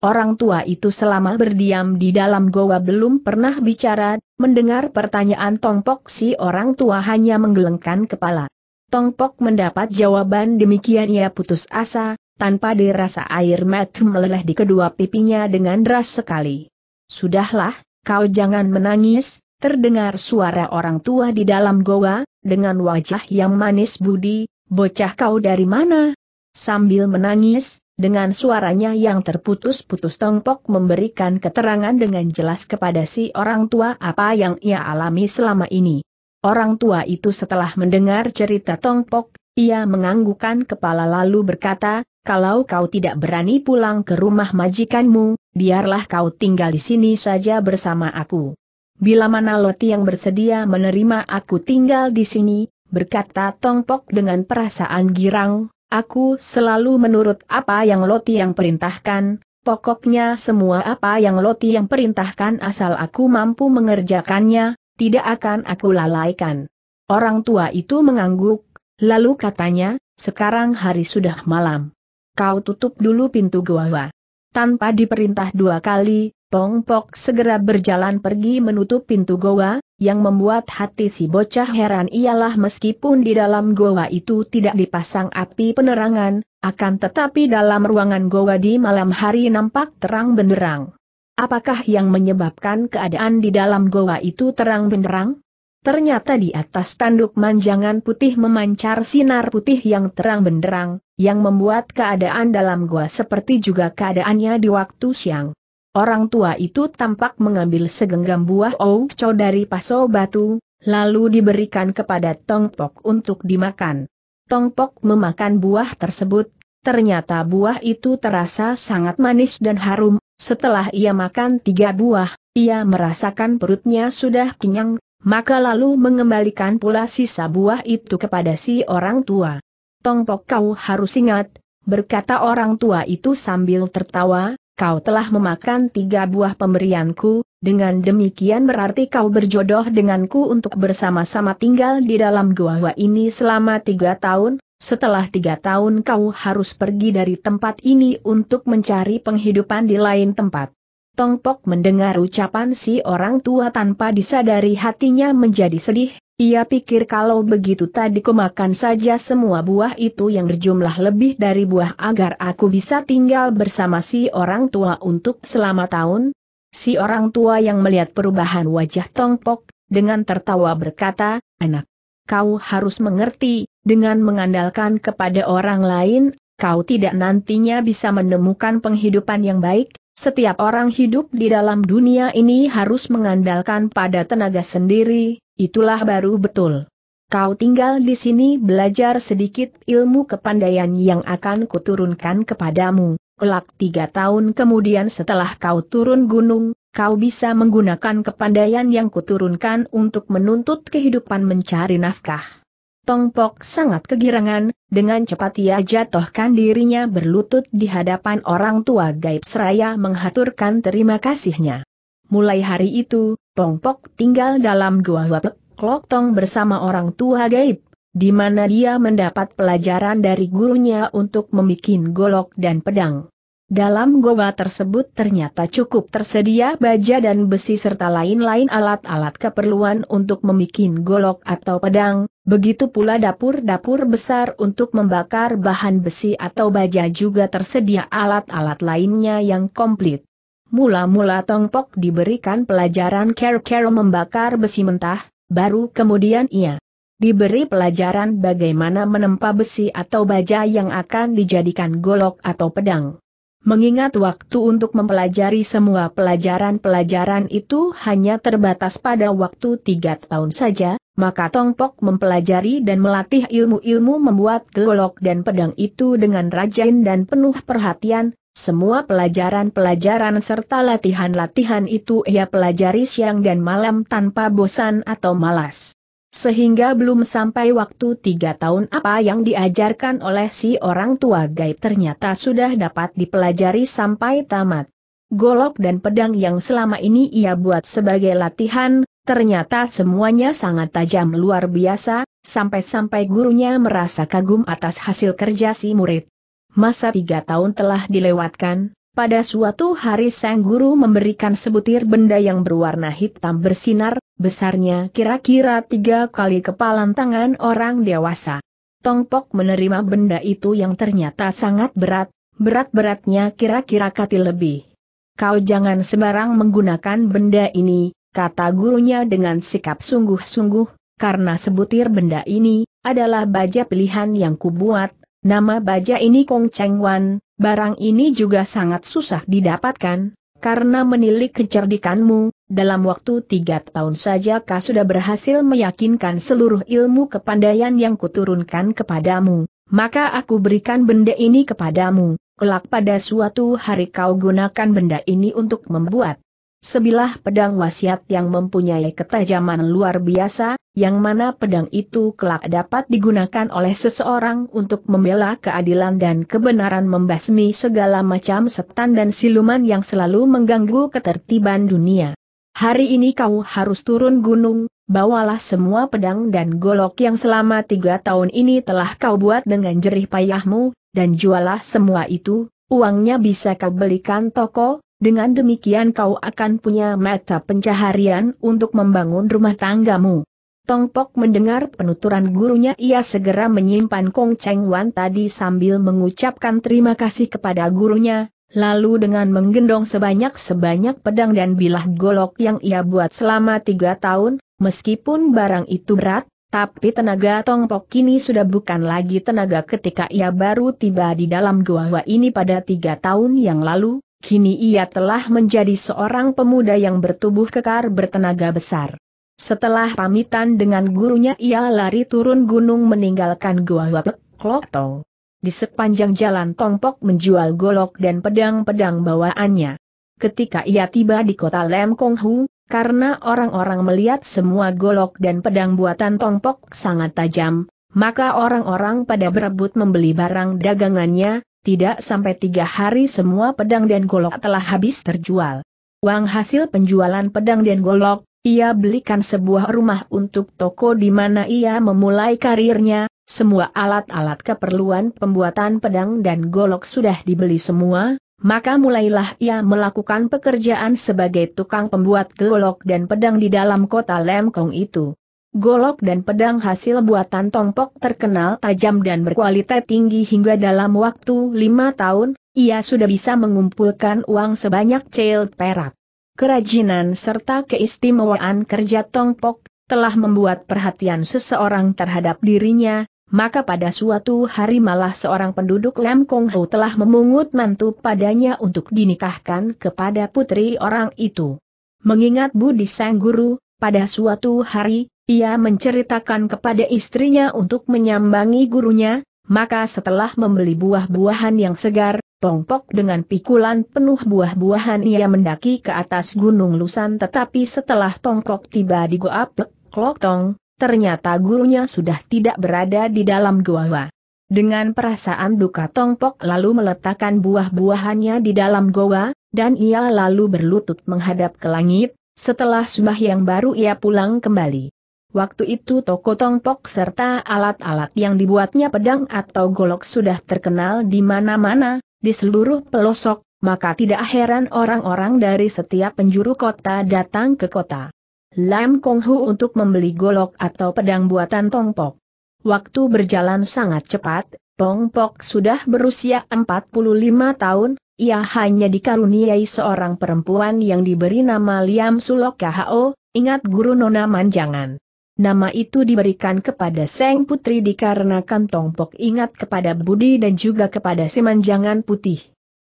Orang tua itu selama berdiam di dalam goa belum pernah bicara, mendengar pertanyaan Tongpok si orang tua hanya menggelengkan kepala. Tongpok mendapat jawaban demikian ia putus asa, tanpa dirasa air mata meleleh di kedua pipinya dengan deras sekali. Sudahlah, kau jangan menangis, Terdengar suara orang tua di dalam goa, dengan wajah yang manis budi, bocah kau dari mana? Sambil menangis, dengan suaranya yang terputus-putus Tongpok memberikan keterangan dengan jelas kepada si orang tua apa yang ia alami selama ini. Orang tua itu setelah mendengar cerita Tongpok, ia menganggukkan kepala lalu berkata, kalau kau tidak berani pulang ke rumah majikanmu, biarlah kau tinggal di sini saja bersama aku. Bila mana Loti yang bersedia menerima aku tinggal di sini, berkata Tongpok dengan perasaan girang, aku selalu menurut apa yang Loti yang perintahkan, pokoknya semua apa yang Loti yang perintahkan asal aku mampu mengerjakannya, tidak akan aku lalaikan. Orang tua itu mengangguk, lalu katanya, sekarang hari sudah malam. Kau tutup dulu pintu gua. Tanpa diperintah dua kali, Pok segera berjalan pergi menutup pintu goa, yang membuat hati si bocah heran ialah meskipun di dalam goa itu tidak dipasang api penerangan, akan tetapi dalam ruangan goa di malam hari nampak terang benderang. Apakah yang menyebabkan keadaan di dalam goa itu terang benderang? Ternyata di atas tanduk manjangan putih memancar sinar putih yang terang benderang, yang membuat keadaan dalam goa seperti juga keadaannya di waktu siang. Orang tua itu tampak mengambil segenggam buah oukco dari paso batu, lalu diberikan kepada Tongpok untuk dimakan. Tongpok memakan buah tersebut, ternyata buah itu terasa sangat manis dan harum, setelah ia makan tiga buah, ia merasakan perutnya sudah kenyang, maka lalu mengembalikan pula sisa buah itu kepada si orang tua. Tongpok kau harus ingat, berkata orang tua itu sambil tertawa, kau telah memakan tiga buah pemberianku, dengan demikian berarti kau berjodoh denganku untuk bersama-sama tinggal di dalam gua ini selama tiga tahun, setelah tiga tahun kau harus pergi dari tempat ini untuk mencari penghidupan di lain tempat. Tongpok mendengar ucapan si orang tua tanpa disadari hatinya menjadi sedih, ia pikir kalau begitu tadi kemakan saja semua buah itu yang berjumlah lebih dari buah agar aku bisa tinggal bersama si orang tua untuk selama tahun. Si orang tua yang melihat perubahan wajah Tongpok, dengan tertawa berkata, anak, kau harus mengerti, dengan mengandalkan kepada orang lain, kau tidak nantinya bisa menemukan penghidupan yang baik, setiap orang hidup di dalam dunia ini harus mengandalkan pada tenaga sendiri, itulah baru betul. Kau tinggal di sini belajar sedikit ilmu kepandaian yang akan kuturunkan kepadamu. Kelak tiga tahun kemudian setelah kau turun gunung, kau bisa menggunakan kepandaian yang kuturunkan untuk menuntut kehidupan mencari nafkah. Tongpok sangat kegirangan, dengan cepat ia jatuhkan dirinya berlutut di hadapan orang tua gaib seraya menghaturkan terima kasihnya. Mulai hari itu, Tongpok tinggal dalam gua Wapek Kloktong bersama orang tua gaib, di mana dia mendapat pelajaran dari gurunya untuk membuat golok dan pedang. Dalam goa tersebut ternyata cukup tersedia baja dan besi serta lain-lain alat-alat keperluan untuk membuat golok atau pedang, Begitu pula dapur-dapur besar untuk membakar bahan besi atau baja juga tersedia alat-alat lainnya yang komplit. Mula-mula Tongpok diberikan pelajaran care-care membakar besi mentah, baru kemudian ia diberi pelajaran bagaimana menempa besi atau baja yang akan dijadikan golok atau pedang. Mengingat waktu untuk mempelajari semua pelajaran-pelajaran itu hanya terbatas pada waktu tiga tahun saja, maka Tongpok mempelajari dan melatih ilmu-ilmu membuat golok dan pedang itu dengan rajin dan penuh perhatian, semua pelajaran-pelajaran serta latihan-latihan itu ia pelajari siang dan malam tanpa bosan atau malas. Sehingga belum sampai waktu tiga tahun apa yang diajarkan oleh si orang tua gaib ternyata sudah dapat dipelajari sampai tamat. Golok dan pedang yang selama ini ia buat sebagai latihan, Ternyata semuanya sangat tajam luar biasa, sampai-sampai gurunya merasa kagum atas hasil kerja si murid. Masa tiga tahun telah dilewatkan, pada suatu hari sang guru memberikan sebutir benda yang berwarna hitam bersinar, besarnya kira-kira tiga kali kepalan tangan orang dewasa. Tongpok menerima benda itu yang ternyata sangat berat, berat-beratnya kira-kira kati lebih. Kau jangan sembarang menggunakan benda ini, kata gurunya dengan sikap sungguh-sungguh, karena sebutir benda ini, adalah baja pilihan yang kubuat, nama baja ini Kong Cheng Wan, barang ini juga sangat susah didapatkan, karena menilik kecerdikanmu, dalam waktu tiga tahun saja kau sudah berhasil meyakinkan seluruh ilmu kepandaian yang kuturunkan kepadamu, maka aku berikan benda ini kepadamu, kelak pada suatu hari kau gunakan benda ini untuk membuat sebilah pedang wasiat yang mempunyai ketajaman luar biasa, yang mana pedang itu kelak dapat digunakan oleh seseorang untuk membela keadilan dan kebenaran membasmi segala macam setan dan siluman yang selalu mengganggu ketertiban dunia. Hari ini kau harus turun gunung, bawalah semua pedang dan golok yang selama tiga tahun ini telah kau buat dengan jerih payahmu, dan jualah semua itu, uangnya bisa kau belikan toko, dengan demikian kau akan punya mata pencaharian untuk membangun rumah tanggamu. Tongpok mendengar penuturan gurunya ia segera menyimpan Kong Cheng Wan tadi sambil mengucapkan terima kasih kepada gurunya, lalu dengan menggendong sebanyak-sebanyak pedang dan bilah golok yang ia buat selama tiga tahun, meskipun barang itu berat, tapi tenaga Tongpok kini sudah bukan lagi tenaga ketika ia baru tiba di dalam gua ini pada tiga tahun yang lalu, kini ia telah menjadi seorang pemuda yang bertubuh kekar bertenaga besar. Setelah pamitan dengan gurunya ia lari turun gunung meninggalkan Gua Wapek, Klotong. Di sepanjang jalan Tongpok menjual golok dan pedang-pedang bawaannya. Ketika ia tiba di kota Lemkonghu, karena orang-orang melihat semua golok dan pedang buatan Tongpok sangat tajam, maka orang-orang pada berebut membeli barang dagangannya, tidak sampai tiga hari semua pedang dan golok telah habis terjual. Uang hasil penjualan pedang dan golok, ia belikan sebuah rumah untuk toko di mana ia memulai karirnya, semua alat-alat keperluan pembuatan pedang dan golok sudah dibeli semua, maka mulailah ia melakukan pekerjaan sebagai tukang pembuat golok dan pedang di dalam kota Lemkong itu. Golok dan pedang hasil buatan Tongpok terkenal tajam dan berkualitas tinggi hingga dalam waktu lima tahun, ia sudah bisa mengumpulkan uang sebanyak cel perak. Kerajinan serta keistimewaan kerja Tongpok telah membuat perhatian seseorang terhadap dirinya, maka pada suatu hari malah seorang penduduk Lam Kong Ho telah memungut mantu padanya untuk dinikahkan kepada putri orang itu. Mengingat budi sang guru, pada suatu hari, ia menceritakan kepada istrinya untuk menyambangi gurunya, maka setelah membeli buah-buahan yang segar, Pongpok dengan pikulan penuh buah-buahan ia mendaki ke atas Gunung Lusan tetapi setelah Tongkok tiba di Goa Klok Kloktong, ternyata gurunya sudah tidak berada di dalam goa. Dengan perasaan duka Tongpok lalu meletakkan buah-buahannya di dalam goa, dan ia lalu berlutut menghadap ke langit, setelah sembahyang baru ia pulang kembali. Waktu itu toko tongpok serta alat-alat yang dibuatnya pedang atau golok sudah terkenal di mana-mana, di seluruh pelosok, maka tidak heran orang-orang dari setiap penjuru kota datang ke kota Lam Kong Hu untuk membeli golok atau pedang buatan tongpok. Waktu berjalan sangat cepat, tongpok sudah berusia 45 tahun, ia hanya dikaruniai seorang perempuan yang diberi nama Liam Sulok KHO, ingat guru Nona Manjangan. Nama itu diberikan kepada Seng Putri dikarenakan Tongpok ingat kepada Budi dan juga kepada Simanjangan Putih.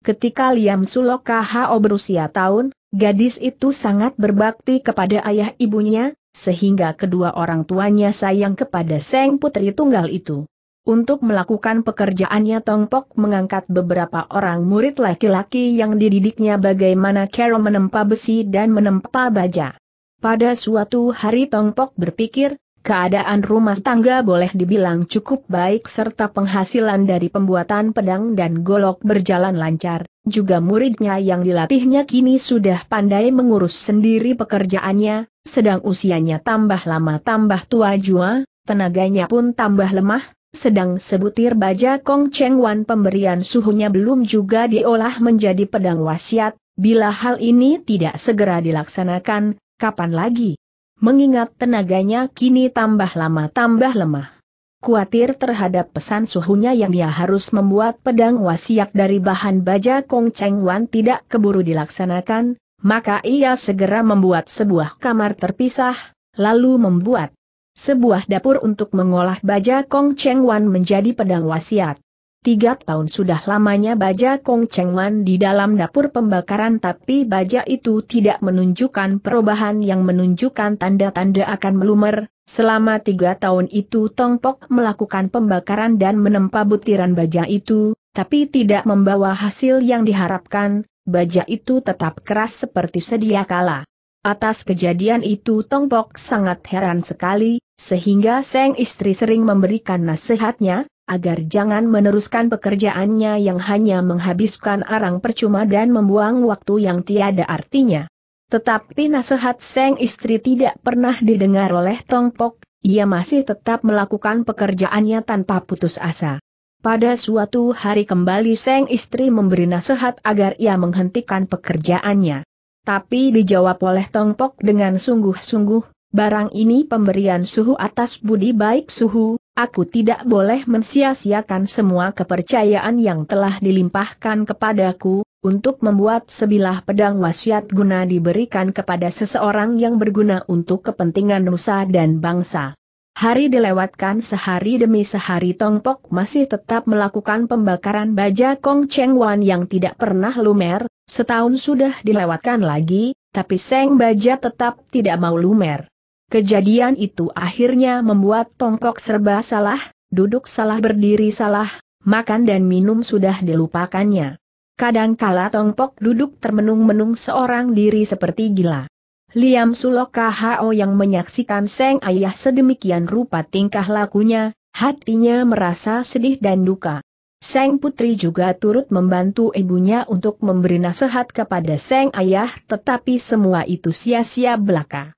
Ketika Liam Suloka Hao berusia tahun, gadis itu sangat berbakti kepada ayah ibunya, sehingga kedua orang tuanya sayang kepada Seng Putri Tunggal itu. Untuk melakukan pekerjaannya Tongpok mengangkat beberapa orang murid laki-laki yang dididiknya bagaimana cara menempa besi dan menempa baja. Pada suatu hari Tongpok berpikir, keadaan rumah tangga boleh dibilang cukup baik serta penghasilan dari pembuatan pedang dan golok berjalan lancar. Juga muridnya yang dilatihnya kini sudah pandai mengurus sendiri pekerjaannya, sedang usianya tambah lama tambah tua jua, tenaganya pun tambah lemah, sedang sebutir baja Kong Cheng Wan pemberian suhunya belum juga diolah menjadi pedang wasiat, bila hal ini tidak segera dilaksanakan, kapan lagi? Mengingat tenaganya kini tambah lama tambah lemah. Kuatir terhadap pesan suhunya yang dia harus membuat pedang wasiat dari bahan baja Kong Cheng Wan tidak keburu dilaksanakan, maka ia segera membuat sebuah kamar terpisah, lalu membuat sebuah dapur untuk mengolah baja Kong Cheng Wan menjadi pedang wasiat. Tiga tahun sudah lamanya baja Kong Cheng di dalam dapur pembakaran tapi baja itu tidak menunjukkan perubahan yang menunjukkan tanda-tanda akan melumer. Selama tiga tahun itu Tong Pok melakukan pembakaran dan menempa butiran baja itu, tapi tidak membawa hasil yang diharapkan, baja itu tetap keras seperti sedia kala. Atas kejadian itu Tong Pok sangat heran sekali, sehingga sang istri sering memberikan nasihatnya, agar jangan meneruskan pekerjaannya yang hanya menghabiskan arang percuma dan membuang waktu yang tiada artinya. Tetapi nasihat Seng istri tidak pernah didengar oleh Tong Pok, ia masih tetap melakukan pekerjaannya tanpa putus asa. Pada suatu hari kembali Seng istri memberi nasihat agar ia menghentikan pekerjaannya. Tapi dijawab oleh Tong Pok dengan sungguh-sungguh, barang ini pemberian suhu atas budi baik suhu, aku tidak boleh mensia-siakan semua kepercayaan yang telah dilimpahkan kepadaku, untuk membuat sebilah pedang wasiat guna diberikan kepada seseorang yang berguna untuk kepentingan nusa dan bangsa. Hari dilewatkan sehari demi sehari Tongpok masih tetap melakukan pembakaran baja Kong Cheng Wan yang tidak pernah lumer, setahun sudah dilewatkan lagi, tapi Seng Baja tetap tidak mau lumer. Kejadian itu akhirnya membuat Tongkok serba salah, duduk salah berdiri salah, makan dan minum sudah dilupakannya. Kadangkala Tongkok duduk termenung-menung seorang diri seperti gila. Liam Sulok KHO yang menyaksikan Seng Ayah sedemikian rupa tingkah lakunya, hatinya merasa sedih dan duka. Seng Putri juga turut membantu ibunya untuk memberi nasihat kepada Seng Ayah tetapi semua itu sia-sia belaka.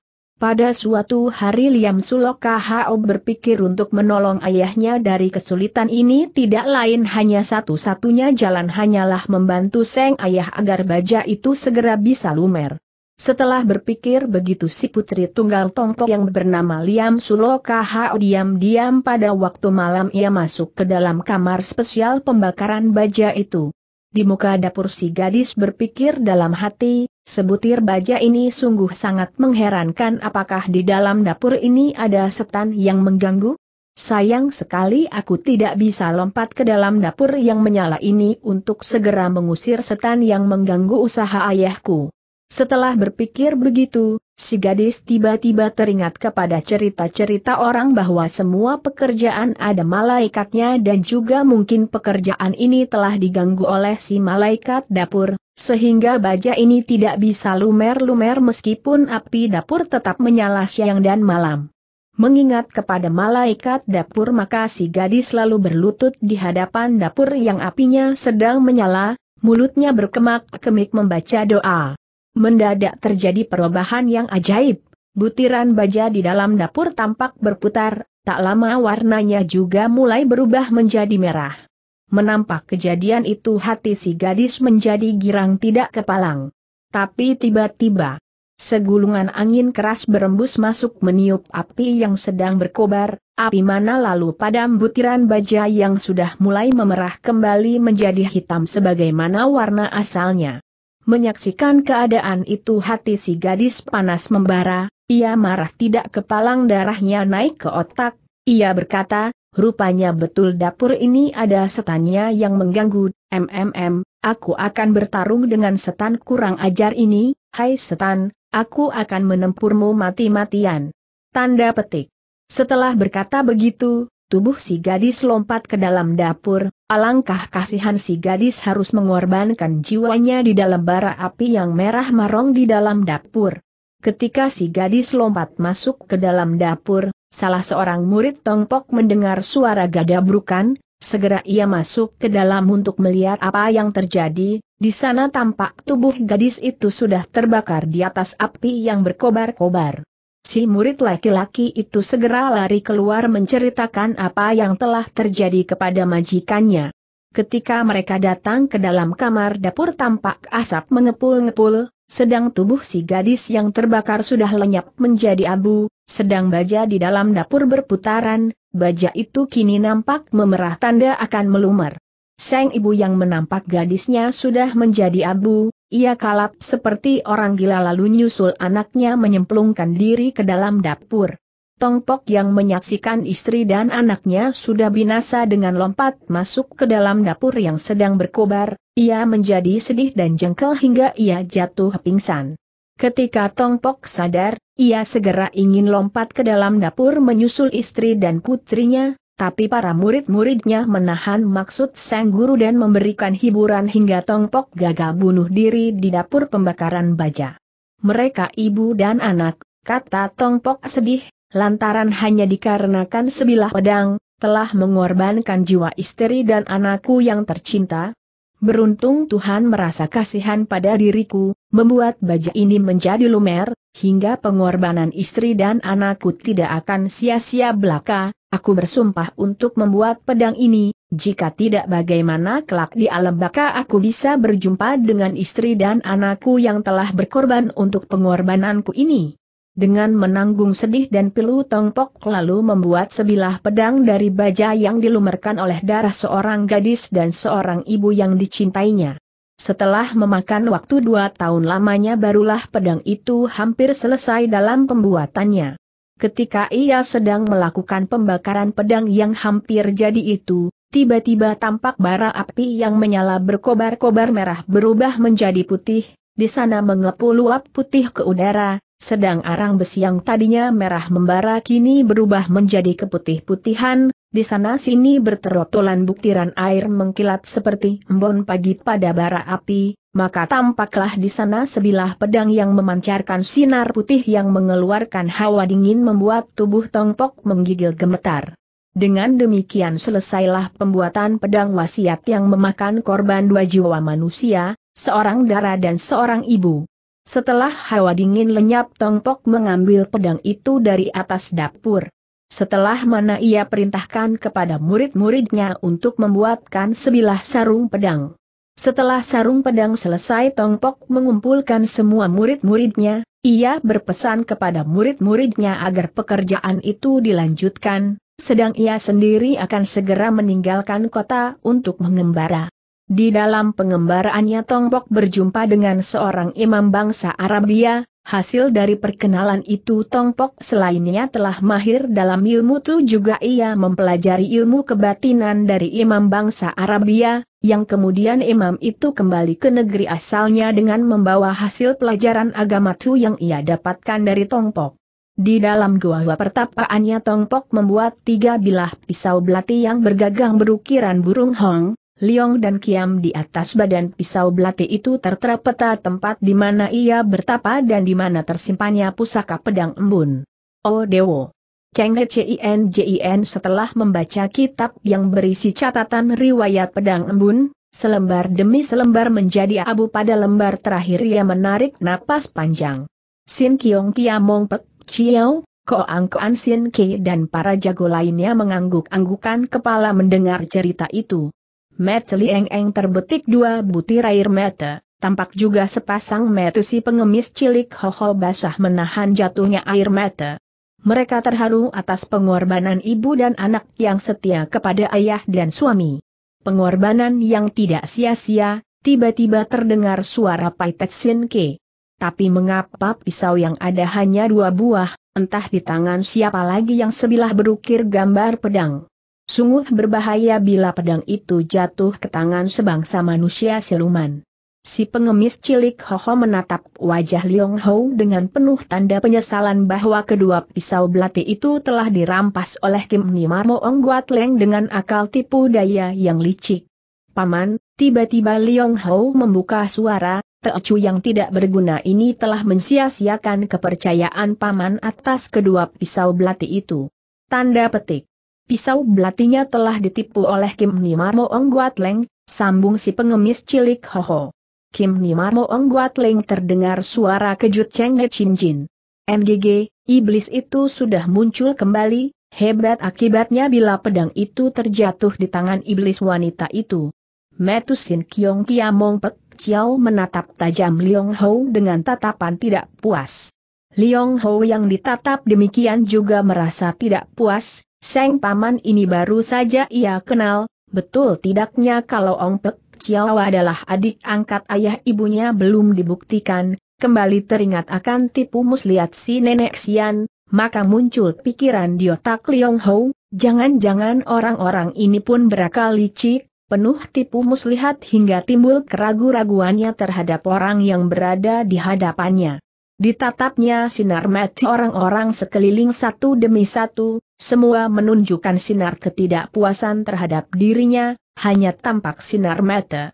Pada suatu hari Liam Suloka Hao berpikir untuk menolong ayahnya dari kesulitan ini tidak lain hanya satu-satunya jalan hanyalah membantu Seng ayah agar baja itu segera bisa lumer. Setelah berpikir begitu si putri tunggal tongkok yang bernama Liam Suloka Hao diam-diam pada waktu malam ia masuk ke dalam kamar spesial pembakaran baja itu. Di muka dapur si gadis berpikir dalam hati, sebutir baja ini sungguh sangat mengherankan apakah di dalam dapur ini ada setan yang mengganggu? Sayang sekali aku tidak bisa lompat ke dalam dapur yang menyala ini untuk segera mengusir setan yang mengganggu usaha ayahku. Setelah berpikir begitu, Si gadis tiba-tiba teringat kepada cerita-cerita orang bahwa semua pekerjaan ada malaikatnya dan juga mungkin pekerjaan ini telah diganggu oleh si malaikat dapur, sehingga baja ini tidak bisa lumer-lumer meskipun api dapur tetap menyala siang dan malam. Mengingat kepada malaikat dapur maka si gadis lalu berlutut di hadapan dapur yang apinya sedang menyala, mulutnya berkemak-kemik membaca doa. Mendadak terjadi perubahan yang ajaib. Butiran baja di dalam dapur tampak berputar, tak lama warnanya juga mulai berubah menjadi merah. Menampak kejadian itu hati si gadis menjadi girang tidak kepalang. Tapi tiba-tiba, segulungan angin keras berembus masuk meniup api yang sedang berkobar, api mana lalu padam butiran baja yang sudah mulai memerah kembali menjadi hitam sebagaimana warna asalnya. Menyaksikan keadaan itu hati si gadis panas membara, ia marah tidak kepalang darahnya naik ke otak, ia berkata, rupanya betul dapur ini ada setannya yang mengganggu, MMM, aku akan bertarung dengan setan kurang ajar ini, hai setan, aku akan menempurmu mati-matian. Tanda petik. Setelah berkata begitu, tubuh si gadis lompat ke dalam dapur, alangkah kasihan si gadis harus mengorbankan jiwanya di dalam bara api yang merah marong di dalam dapur. Ketika si gadis lompat masuk ke dalam dapur, salah seorang murid tongpok mendengar suara gadabrukan, segera ia masuk ke dalam untuk melihat apa yang terjadi, di sana tampak tubuh gadis itu sudah terbakar di atas api yang berkobar-kobar. Si murid laki-laki itu segera lari keluar menceritakan apa yang telah terjadi kepada majikannya. Ketika mereka datang ke dalam kamar dapur tampak asap mengepul-ngepul, sedang tubuh si gadis yang terbakar sudah lenyap menjadi abu, sedang baja di dalam dapur berputaran, baja itu kini nampak memerah tanda akan melumer. Sang ibu yang menampak gadisnya sudah menjadi abu, ia kalap seperti orang gila lalu nyusul anaknya menyemplungkan diri ke dalam dapur. Tongpok yang menyaksikan istri dan anaknya sudah binasa dengan lompat masuk ke dalam dapur yang sedang berkobar, ia menjadi sedih dan jengkel hingga ia jatuh pingsan. Ketika Tongpok sadar, ia segera ingin lompat ke dalam dapur menyusul istri dan putrinya, tapi para murid-muridnya menahan maksud sang guru dan memberikan hiburan hingga Tongpok gagal bunuh diri di dapur pembakaran baja. Mereka ibu dan anak, kata Tongpok sedih, lantaran hanya dikarenakan sebilah pedang, telah mengorbankan jiwa istri dan anakku yang tercinta. Beruntung Tuhan merasa kasihan pada diriku, membuat baja ini menjadi lumer, hingga pengorbanan istri dan anakku tidak akan sia-sia belaka, aku bersumpah untuk membuat pedang ini, jika tidak bagaimana kelak di alam baka aku bisa berjumpa dengan istri dan anakku yang telah berkorban untuk pengorbananku ini. Dengan menanggung sedih dan pilu Tongpok lalu membuat sebilah pedang dari baja yang dilumerkan oleh darah seorang gadis dan seorang ibu yang dicintainya setelah memakan waktu dua tahun lamanya barulah pedang itu hampir selesai dalam pembuatannya. Ketika ia sedang melakukan pembakaran pedang yang hampir jadi itu, tiba-tiba tampak bara api yang menyala berkobar-kobar merah berubah menjadi putih, di sana mengepul luap putih ke udara, sedang arang besi yang tadinya merah membara kini berubah menjadi keputih-putihan, di sana sini berterotolan butiran air mengkilat seperti embun pagi pada bara api, maka tampaklah di sana sebilah pedang yang memancarkan sinar putih yang mengeluarkan hawa dingin membuat tubuh Tongpok menggigil gemetar. Dengan demikian selesailah pembuatan pedang wasiat yang memakan korban dua jiwa manusia, seorang darah dan seorang ibu. Setelah hawa dingin lenyap Tongpok mengambil pedang itu dari atas dapur. Setelah mana ia perintahkan kepada murid-muridnya untuk membuatkan sebilah sarung pedang. Setelah sarung pedang selesai Tongpok mengumpulkan semua murid-muridnya, ia berpesan kepada murid-muridnya agar pekerjaan itu dilanjutkan, sedang ia sendiri akan segera meninggalkan kota untuk mengembara. Di dalam pengembaraannya Tongpok berjumpa dengan seorang imam bangsa Arabia, Hasil dari perkenalan itu Tongpok selainnya telah mahir dalam ilmu itu juga ia mempelajari ilmu kebatinan dari imam bangsa Arabia, yang kemudian imam itu kembali ke negeri asalnya dengan membawa hasil pelajaran agama itu yang ia dapatkan dari Tongpok. Di dalam gua pertapaannya Tongpok membuat tiga bilah pisau belati yang bergagang berukiran burung hong, Liong dan Kiam di atas badan pisau belati itu tertera peta tempat di mana ia bertapa dan di mana tersimpannya pusaka pedang embun. Oh Dewo. Cheng Cien setelah membaca kitab yang berisi catatan riwayat pedang embun, selembar demi selembar menjadi abu pada lembar terakhir ia menarik napas panjang. Sin Kiong Tiamong Pek Chiao, Koang Koan Sin Ki dan para jago lainnya mengangguk-anggukan kepala mendengar cerita itu. Mata Lieng Eng terbetik dua butir air mata, tampak juga sepasang mata si pengemis cilik Hoho basah menahan jatuhnya air mata. Mereka terharu atas pengorbanan ibu dan anak yang setia kepada ayah dan suami. Pengorbanan yang tidak sia-sia, tiba-tiba terdengar suara pai Sin Ke. Tapi mengapa pisau yang ada hanya dua buah, entah di tangan siapa lagi yang sebilah berukir gambar pedang. Sungguh berbahaya bila pedang itu jatuh ke tangan sebangsa manusia siluman. Si pengemis cilik Hoho menatap wajah Liong Ho dengan penuh tanda penyesalan bahwa kedua pisau belati itu telah dirampas oleh Kim Nimar Ong Guat Leng dengan akal tipu daya yang licik. Paman, tiba-tiba Liong Ho membuka suara, Teocu yang tidak berguna ini telah mensia-siakan kepercayaan paman atas kedua pisau belati itu. Tanda petik. Pisau belatinya telah ditipu oleh Kim Nimar Moong Guat Leng, sambung si pengemis cilik Hoho. Kim Nimar Moong Guat Leng terdengar suara kejut Cheng Ne Chin Jin. NGG, iblis itu sudah muncul kembali, hebat akibatnya bila pedang itu terjatuh di tangan iblis wanita itu. Metusin Kiong Kiamong Pek Chiao menatap tajam Liong Ho dengan tatapan tidak puas. Liong Ho yang ditatap demikian juga merasa tidak puas, Seng Paman ini baru saja ia kenal, betul tidaknya kalau Ong Pek Chiao adalah adik angkat ayah ibunya belum dibuktikan, kembali teringat akan tipu muslihat si nenek Xian, maka muncul pikiran di otak Liong Hou, jangan-jangan orang-orang ini pun berakal licik, penuh tipu muslihat hingga timbul keragu-raguannya terhadap orang yang berada di hadapannya. Ditatapnya sinar mati orang-orang sekeliling satu demi satu, semua menunjukkan sinar ketidakpuasan terhadap dirinya, hanya tampak sinar mata.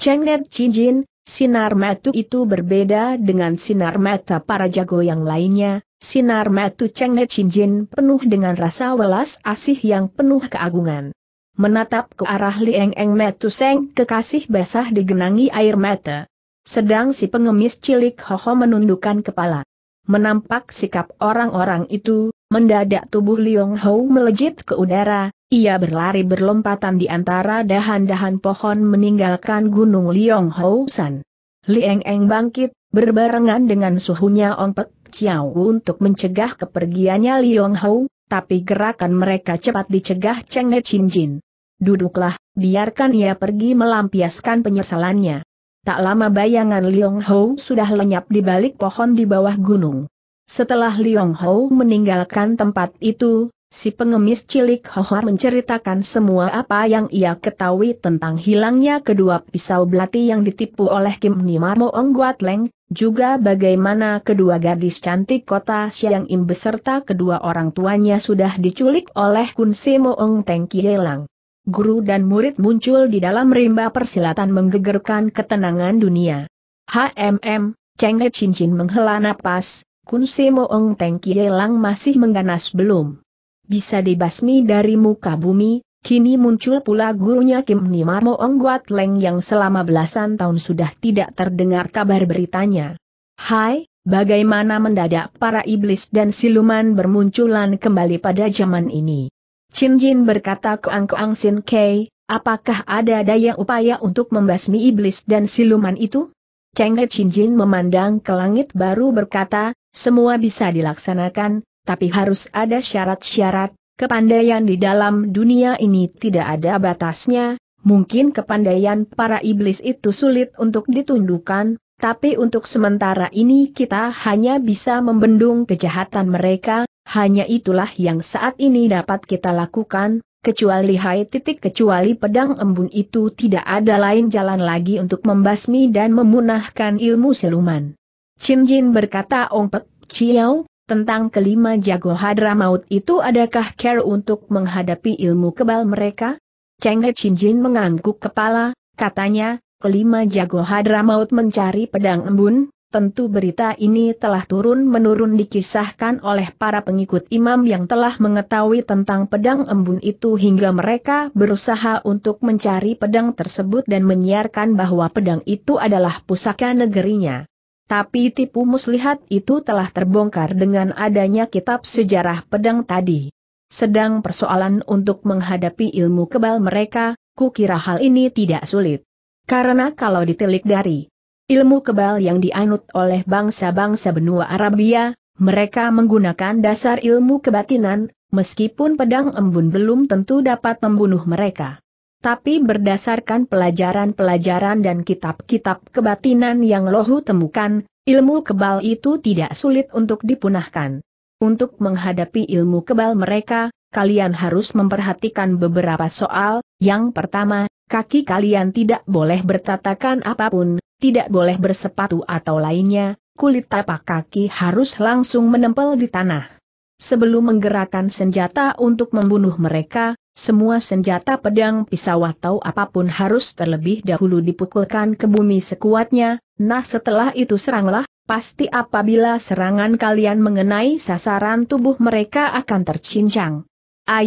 Cheng Net Jin, sinar mata itu berbeda dengan sinar mata para jago yang lainnya, sinar mata Cheng Net Jin penuh dengan rasa welas asih yang penuh keagungan. Menatap ke arah Lieng Eng Metu Seng kekasih basah digenangi air mata. Sedang si pengemis cilik Hoho menundukkan kepala. Menampak sikap orang-orang itu, Mendadak tubuh Liong Hou melejit ke udara, ia berlari berlompatan di antara dahan-dahan pohon meninggalkan gunung Liong Hou San. Lieng Eng bangkit, berbarengan dengan suhunya Ong Pek Chiao untuk mencegah kepergiannya Liong Hou, tapi gerakan mereka cepat dicegah Cheng Ne Chin Jin. Duduklah, biarkan ia pergi melampiaskan penyesalannya. Tak lama bayangan Liong Hou sudah lenyap di balik pohon di bawah gunung. Setelah Liong Hou meninggalkan tempat itu, si pengemis cilik Ho menceritakan semua apa yang ia ketahui tentang hilangnya kedua pisau belati yang ditipu oleh Kim Nimarmo Ong Guat Leng, juga bagaimana kedua gadis cantik kota Siang Im beserta kedua orang tuanya sudah diculik oleh Kun Mo Ong Teng Kielang. Guru dan murid muncul di dalam rimba persilatan menggegerkan ketenangan dunia. HMM, Cheng Cincin menghela napas, Kun Si Moong Teng lang masih mengganas belum. Bisa dibasmi dari muka bumi, kini muncul pula gurunya Kim Nima Moong Guat Leng yang selama belasan tahun sudah tidak terdengar kabar beritanya. Hai, bagaimana mendadak para iblis dan siluman bermunculan kembali pada zaman ini? Chin Jin berkata ke ang-ang Sin Kei, apakah ada daya upaya untuk membasmi iblis dan siluman itu? Cheng He Chin Jin memandang ke langit baru berkata, semua bisa dilaksanakan, tapi harus ada syarat-syarat, kepandaian di dalam dunia ini tidak ada batasnya, mungkin kepandaian para iblis itu sulit untuk ditundukkan, tapi untuk sementara ini kita hanya bisa membendung kejahatan mereka, hanya itulah yang saat ini dapat kita lakukan, kecuali hai titik kecuali pedang embun itu tidak ada lain jalan lagi untuk membasmi dan memunahkan ilmu siluman. Chin Jin berkata Ong Pek, Chiao, tentang kelima jago hadra maut itu adakah care untuk menghadapi ilmu kebal mereka? Cheng He Chin Jin mengangguk kepala, katanya, kelima jago hadra maut mencari pedang embun, tentu berita ini telah turun-menurun dikisahkan oleh para pengikut imam yang telah mengetahui tentang pedang embun itu hingga mereka berusaha untuk mencari pedang tersebut dan menyiarkan bahwa pedang itu adalah pusaka negerinya. Tapi tipu muslihat itu telah terbongkar dengan adanya kitab sejarah pedang tadi. Sedang persoalan untuk menghadapi ilmu kebal mereka, kukira hal ini tidak sulit. Karena kalau ditilik dari ilmu kebal yang dianut oleh bangsa-bangsa benua Arabia, mereka menggunakan dasar ilmu kebatinan, meskipun pedang embun belum tentu dapat membunuh mereka tapi berdasarkan pelajaran-pelajaran dan kitab-kitab kebatinan yang Lohu temukan, ilmu kebal itu tidak sulit untuk dipunahkan. Untuk menghadapi ilmu kebal mereka, kalian harus memperhatikan beberapa soal, yang pertama, kaki kalian tidak boleh bertatakan apapun, tidak boleh bersepatu atau lainnya, kulit tapak kaki harus langsung menempel di tanah. Sebelum menggerakkan senjata untuk membunuh mereka, semua senjata pedang pisau atau apapun harus terlebih dahulu dipukulkan ke bumi sekuatnya, nah setelah itu seranglah, pasti apabila serangan kalian mengenai sasaran tubuh mereka akan tercincang. a.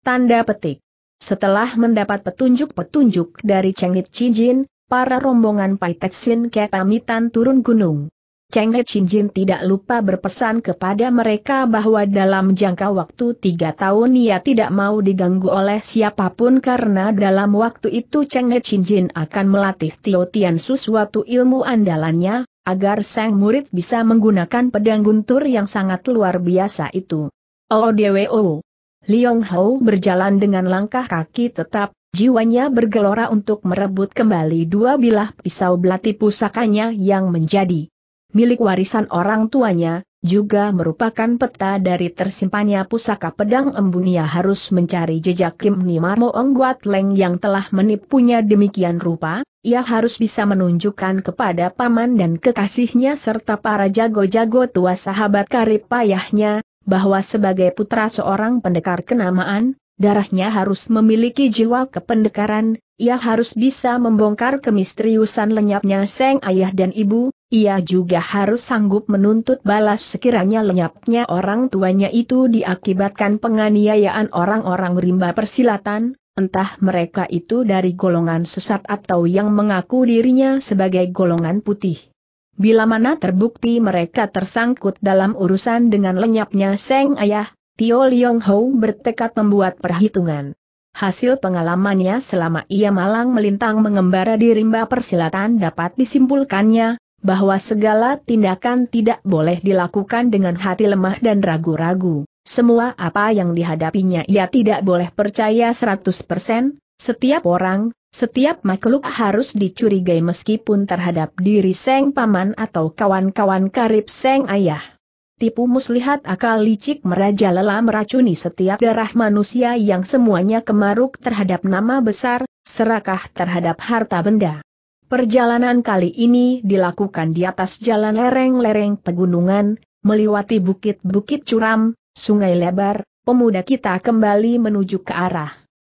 Tanda petik. Setelah mendapat petunjuk-petunjuk dari Cengit Cijin, para rombongan Pai Teksin pamitan turun gunung. Cheng Jin tidak lupa berpesan kepada mereka bahwa dalam jangka waktu tiga tahun ia tidak mau diganggu oleh siapapun karena dalam waktu itu Cheng Jin akan melatih Tio Su suatu ilmu andalannya, agar sang murid bisa menggunakan pedang guntur yang sangat luar biasa itu. ODWO oh, Liong Hao berjalan dengan langkah kaki tetap, jiwanya bergelora untuk merebut kembali dua bilah pisau belati pusakanya yang menjadi milik warisan orang tuanya, juga merupakan peta dari tersimpannya pusaka pedang embunia harus mencari jejak Kim Nimarmo Moong Leng yang telah menipunya demikian rupa, ia harus bisa menunjukkan kepada paman dan kekasihnya serta para jago-jago tua sahabat karib payahnya, bahwa sebagai putra seorang pendekar kenamaan, darahnya harus memiliki jiwa kependekaran, ia harus bisa membongkar kemisteriusan lenyapnya seng ayah dan ibu, ia juga harus sanggup menuntut balas sekiranya lenyapnya orang tuanya itu diakibatkan penganiayaan orang-orang rimba persilatan, entah mereka itu dari golongan sesat atau yang mengaku dirinya sebagai golongan putih. Bila mana terbukti mereka tersangkut dalam urusan dengan lenyapnya Seng Ayah, Tio Leong Ho bertekad membuat perhitungan. Hasil pengalamannya selama ia malang melintang mengembara di rimba persilatan dapat disimpulkannya, bahwa segala tindakan tidak boleh dilakukan dengan hati lemah dan ragu-ragu. Semua apa yang dihadapinya ia tidak boleh percaya 100%, setiap orang, setiap makhluk harus dicurigai meskipun terhadap diri Seng Paman atau kawan-kawan karib Seng Ayah. Tipu muslihat akal licik merajalela meracuni setiap darah manusia yang semuanya kemaruk terhadap nama besar, serakah terhadap harta benda. Perjalanan kali ini dilakukan di atas jalan lereng-lereng pegunungan, meliwati bukit-bukit curam, sungai lebar, pemuda kita kembali menuju ke arah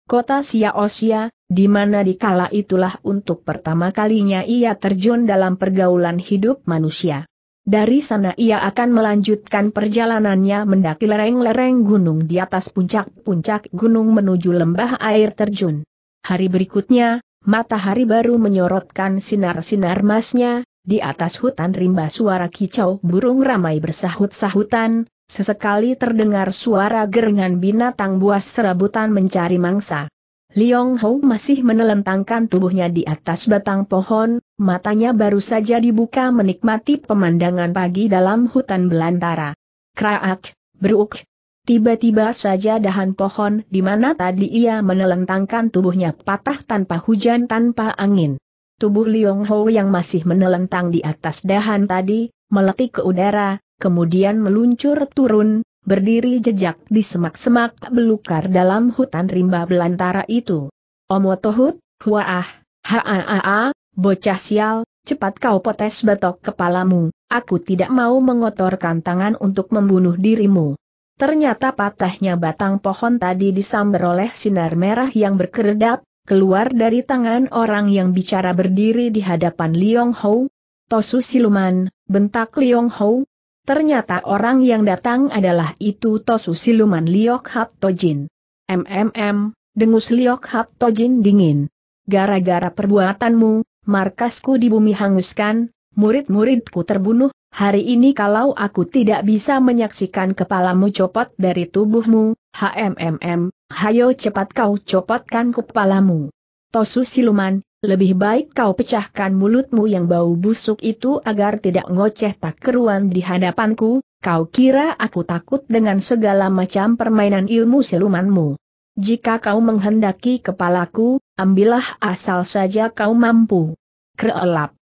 kota Siaosia, di mana dikala itulah untuk pertama kalinya ia terjun dalam pergaulan hidup manusia. Dari sana ia akan melanjutkan perjalanannya mendaki lereng-lereng gunung di atas puncak-puncak gunung menuju lembah air terjun. Hari berikutnya, matahari baru menyorotkan sinar-sinar emasnya, di atas hutan rimba suara kicau burung ramai bersahut-sahutan, sesekali terdengar suara gerengan binatang buas serabutan mencari mangsa. Liong Hou masih menelentangkan tubuhnya di atas batang pohon, matanya baru saja dibuka menikmati pemandangan pagi dalam hutan belantara. Kraak, beruk, Tiba-tiba saja dahan pohon di mana tadi ia menelentangkan tubuhnya patah tanpa hujan tanpa angin. Tubuh Liong Ho yang masih menelentang di atas dahan tadi, meletik ke udara, kemudian meluncur turun, berdiri jejak di semak-semak belukar dalam hutan rimba belantara itu. Omotohut, huaah, haa, bocah sial, cepat kau potes batok kepalamu, aku tidak mau mengotorkan tangan untuk membunuh dirimu. Ternyata patahnya batang pohon tadi disambar oleh sinar merah yang berkedap. keluar dari tangan orang yang bicara berdiri di hadapan Liong Hou. Tosu siluman, bentak Liong Hou. Ternyata orang yang datang adalah itu Tosu siluman Liok Hap Tojin. MMM, dengus Liok Hap Tojin dingin. Gara-gara perbuatanmu, markasku di bumi hanguskan, murid-muridku terbunuh, Hari ini kalau aku tidak bisa menyaksikan kepalamu copot dari tubuhmu, HMMM, hayo cepat kau copotkan kepalamu. Tosu siluman, lebih baik kau pecahkan mulutmu yang bau busuk itu agar tidak ngoceh tak keruan di hadapanku, kau kira aku takut dengan segala macam permainan ilmu silumanmu. Jika kau menghendaki kepalaku, ambillah asal saja kau mampu. Kreolap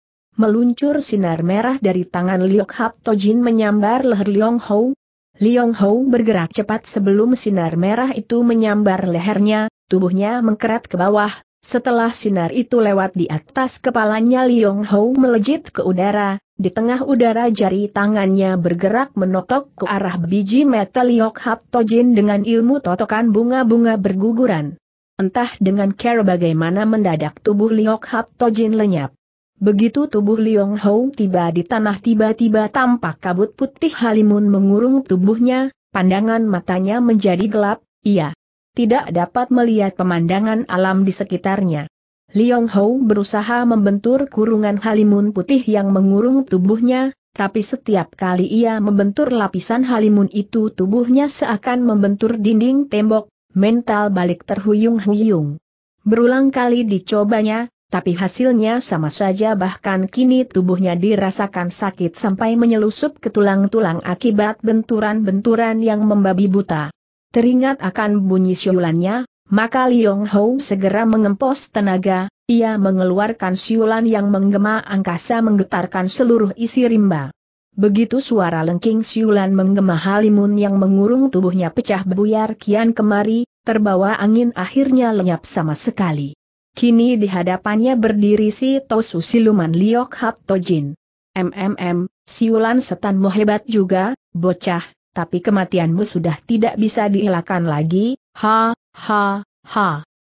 meluncur sinar merah dari tangan Liok Hap Tojin menyambar leher Liong Hou. Liong Hou bergerak cepat sebelum sinar merah itu menyambar lehernya, tubuhnya mengkerat ke bawah, setelah sinar itu lewat di atas kepalanya Liong Hou melejit ke udara, di tengah udara jari tangannya bergerak menotok ke arah biji metal Liok Hap Tojin dengan ilmu totokan bunga-bunga berguguran. Entah dengan care bagaimana mendadak tubuh Liok Hap Tojin lenyap. Begitu tubuh Liong Hou tiba di tanah tiba-tiba tampak kabut putih halimun mengurung tubuhnya, pandangan matanya menjadi gelap, ia tidak dapat melihat pemandangan alam di sekitarnya. Liong Hou berusaha membentur kurungan halimun putih yang mengurung tubuhnya, tapi setiap kali ia membentur lapisan halimun itu tubuhnya seakan membentur dinding tembok, mental balik terhuyung-huyung. Berulang kali dicobanya, tapi hasilnya sama saja bahkan kini tubuhnya dirasakan sakit sampai menyelusup ke tulang-tulang akibat benturan-benturan yang membabi buta. Teringat akan bunyi siulannya, maka Liong Hou segera mengempos tenaga, ia mengeluarkan siulan yang menggema angkasa menggetarkan seluruh isi rimba. Begitu suara lengking siulan menggema halimun yang mengurung tubuhnya pecah buyar kian kemari, terbawa angin akhirnya lenyap sama sekali. Kini di hadapannya berdiri si Tosu Siluman Liok Hap Tojin. MMM, siulan setanmu hebat juga, bocah, tapi kematianmu sudah tidak bisa dielakkan lagi, ha, ha, ha.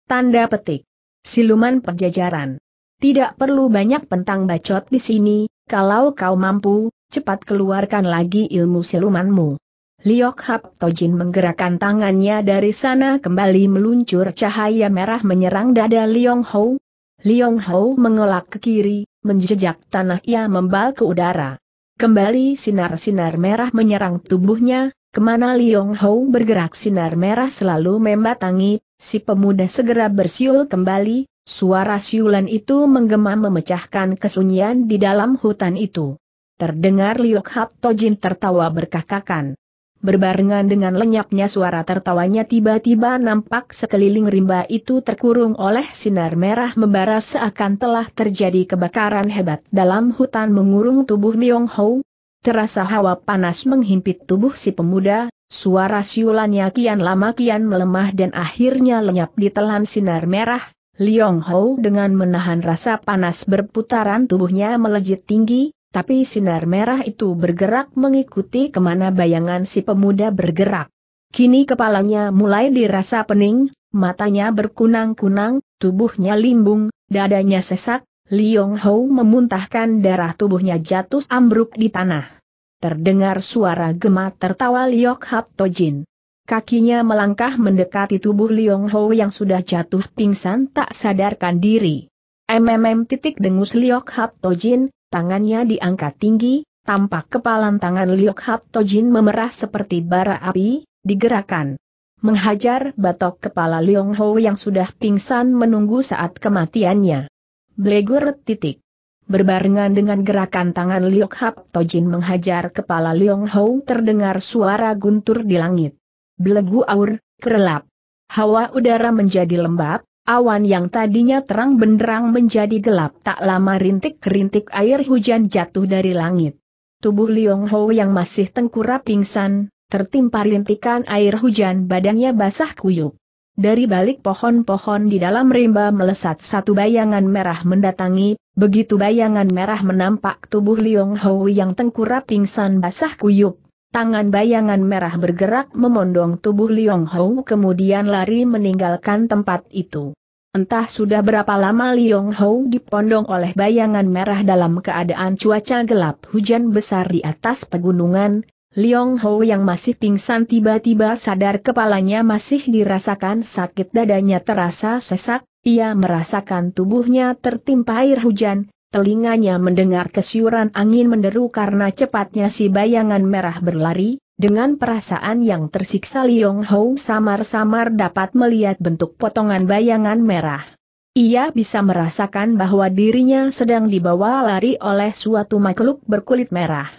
Tanda petik. Siluman perjajaran. Tidak perlu banyak pentang bacot di sini, kalau kau mampu, cepat keluarkan lagi ilmu silumanmu. Liok Hap Tojin menggerakkan tangannya dari sana kembali meluncur cahaya merah menyerang dada Liong Hou. Liong Hou mengelak ke kiri, menjejak tanah ia membal ke udara. Kembali sinar-sinar merah menyerang tubuhnya, kemana Liong Hou bergerak sinar merah selalu membatangi, si pemuda segera bersiul kembali, suara siulan itu menggema memecahkan kesunyian di dalam hutan itu. Terdengar Liok Hap Tojin tertawa berkakakan. Berbarengan dengan lenyapnya suara tertawanya tiba-tiba nampak sekeliling rimba itu terkurung oleh sinar merah membara seakan telah terjadi kebakaran hebat dalam hutan mengurung tubuh Niong Hou. Terasa hawa panas menghimpit tubuh si pemuda, suara siulannya kian lama kian melemah dan akhirnya lenyap di ditelan sinar merah. Liong Hou dengan menahan rasa panas berputaran tubuhnya melejit tinggi, tapi sinar merah itu bergerak mengikuti kemana bayangan si pemuda bergerak. Kini kepalanya mulai dirasa pening, matanya berkunang-kunang, tubuhnya limbung, dadanya sesak, Liong Hou memuntahkan darah tubuhnya jatuh ambruk di tanah. Terdengar suara gema tertawa Liok Hap Tojin. Kakinya melangkah mendekati tubuh Liong Hou yang sudah jatuh pingsan tak sadarkan diri. MMM titik dengus Liok Hap Tojin, tangannya diangkat tinggi, tampak kepalan tangan Liok Hap Tojin memerah seperti bara api, digerakkan. Menghajar batok kepala Liong Ho yang sudah pingsan menunggu saat kematiannya. Blegur titik. Berbarengan dengan gerakan tangan Liok Hap Tojin menghajar kepala Liong Ho terdengar suara guntur di langit. Belegu aur, kerelap. Hawa udara menjadi lembab, Awan yang tadinya terang benderang menjadi gelap tak lama rintik-rintik air hujan jatuh dari langit. Tubuh Liong Ho yang masih tengkurap pingsan, tertimpa rintikan air hujan badannya basah kuyup. Dari balik pohon-pohon di dalam rimba melesat satu bayangan merah mendatangi, begitu bayangan merah menampak tubuh Liong Ho yang tengkurap pingsan basah kuyup, Tangan bayangan merah bergerak memondong tubuh Liong Hou kemudian lari meninggalkan tempat itu. Entah sudah berapa lama Liong Hou dipondong oleh bayangan merah dalam keadaan cuaca gelap hujan besar di atas pegunungan, Liong Hou yang masih pingsan tiba-tiba sadar kepalanya masih dirasakan sakit dadanya terasa sesak, ia merasakan tubuhnya tertimpa air hujan, telinganya mendengar kesiuran angin menderu karena cepatnya si bayangan merah berlari, dengan perasaan yang tersiksa Liong Hou samar-samar dapat melihat bentuk potongan bayangan merah. Ia bisa merasakan bahwa dirinya sedang dibawa lari oleh suatu makhluk berkulit merah.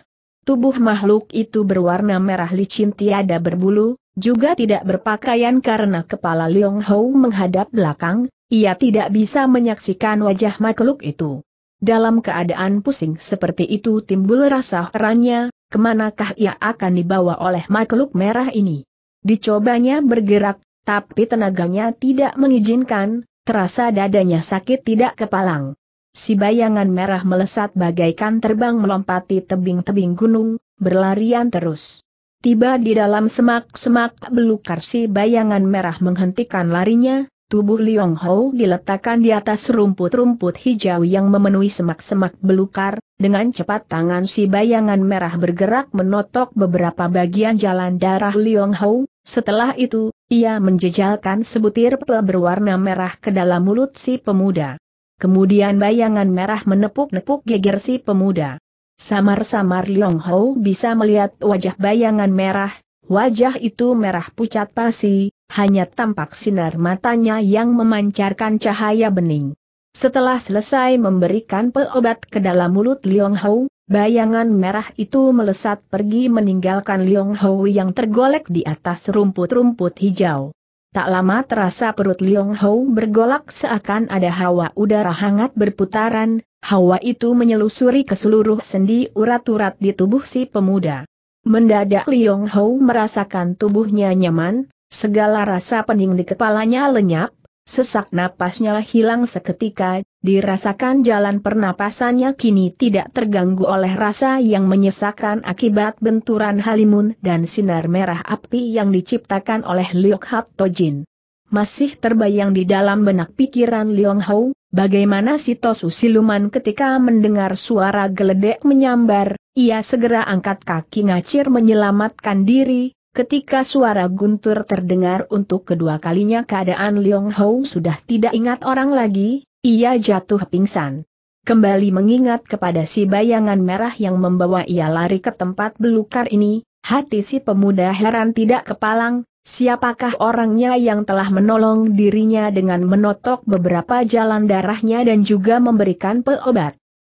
Tubuh makhluk itu berwarna merah licin tiada berbulu, juga tidak berpakaian karena kepala Liong Hou menghadap belakang, ia tidak bisa menyaksikan wajah makhluk itu. Dalam keadaan pusing seperti itu timbul rasa herannya, kemanakah ia akan dibawa oleh makhluk merah ini. Dicobanya bergerak, tapi tenaganya tidak mengizinkan, terasa dadanya sakit tidak kepalang. Si bayangan merah melesat bagaikan terbang melompati tebing-tebing gunung, berlarian terus. Tiba di dalam semak-semak belukar si bayangan merah menghentikan larinya, Tubuh Liong Hou diletakkan di atas rumput-rumput hijau yang memenuhi semak-semak belukar, dengan cepat tangan si bayangan merah bergerak menotok beberapa bagian jalan darah Liong Hou, setelah itu, ia menjejalkan sebutir pel berwarna merah ke dalam mulut si pemuda. Kemudian bayangan merah menepuk-nepuk geger si pemuda. Samar-samar Liong Hou bisa melihat wajah bayangan merah, Wajah itu merah pucat pasi, hanya tampak sinar matanya yang memancarkan cahaya bening. Setelah selesai memberikan pelobat ke dalam mulut Liong Hou, bayangan merah itu melesat pergi meninggalkan Liong Hou yang tergolek di atas rumput-rumput hijau. Tak lama terasa perut Liong Hou bergolak seakan ada hawa udara hangat berputaran, hawa itu menyelusuri ke seluruh sendi urat-urat di tubuh si pemuda. Mendadak Liong Hou merasakan tubuhnya nyaman, segala rasa pening di kepalanya lenyap, sesak napasnya hilang seketika, dirasakan jalan pernapasannya kini tidak terganggu oleh rasa yang menyesakan akibat benturan halimun dan sinar merah api yang diciptakan oleh Liok Hap Tojin. Masih terbayang di dalam benak pikiran Liong Hou, bagaimana si Tosu Siluman ketika mendengar suara geledek menyambar, ia segera angkat kaki ngacir menyelamatkan diri, ketika suara guntur terdengar untuk kedua kalinya keadaan Leong Hou sudah tidak ingat orang lagi, ia jatuh pingsan. Kembali mengingat kepada si bayangan merah yang membawa ia lari ke tempat belukar ini, hati si pemuda heran tidak kepalang, siapakah orangnya yang telah menolong dirinya dengan menotok beberapa jalan darahnya dan juga memberikan pelobat.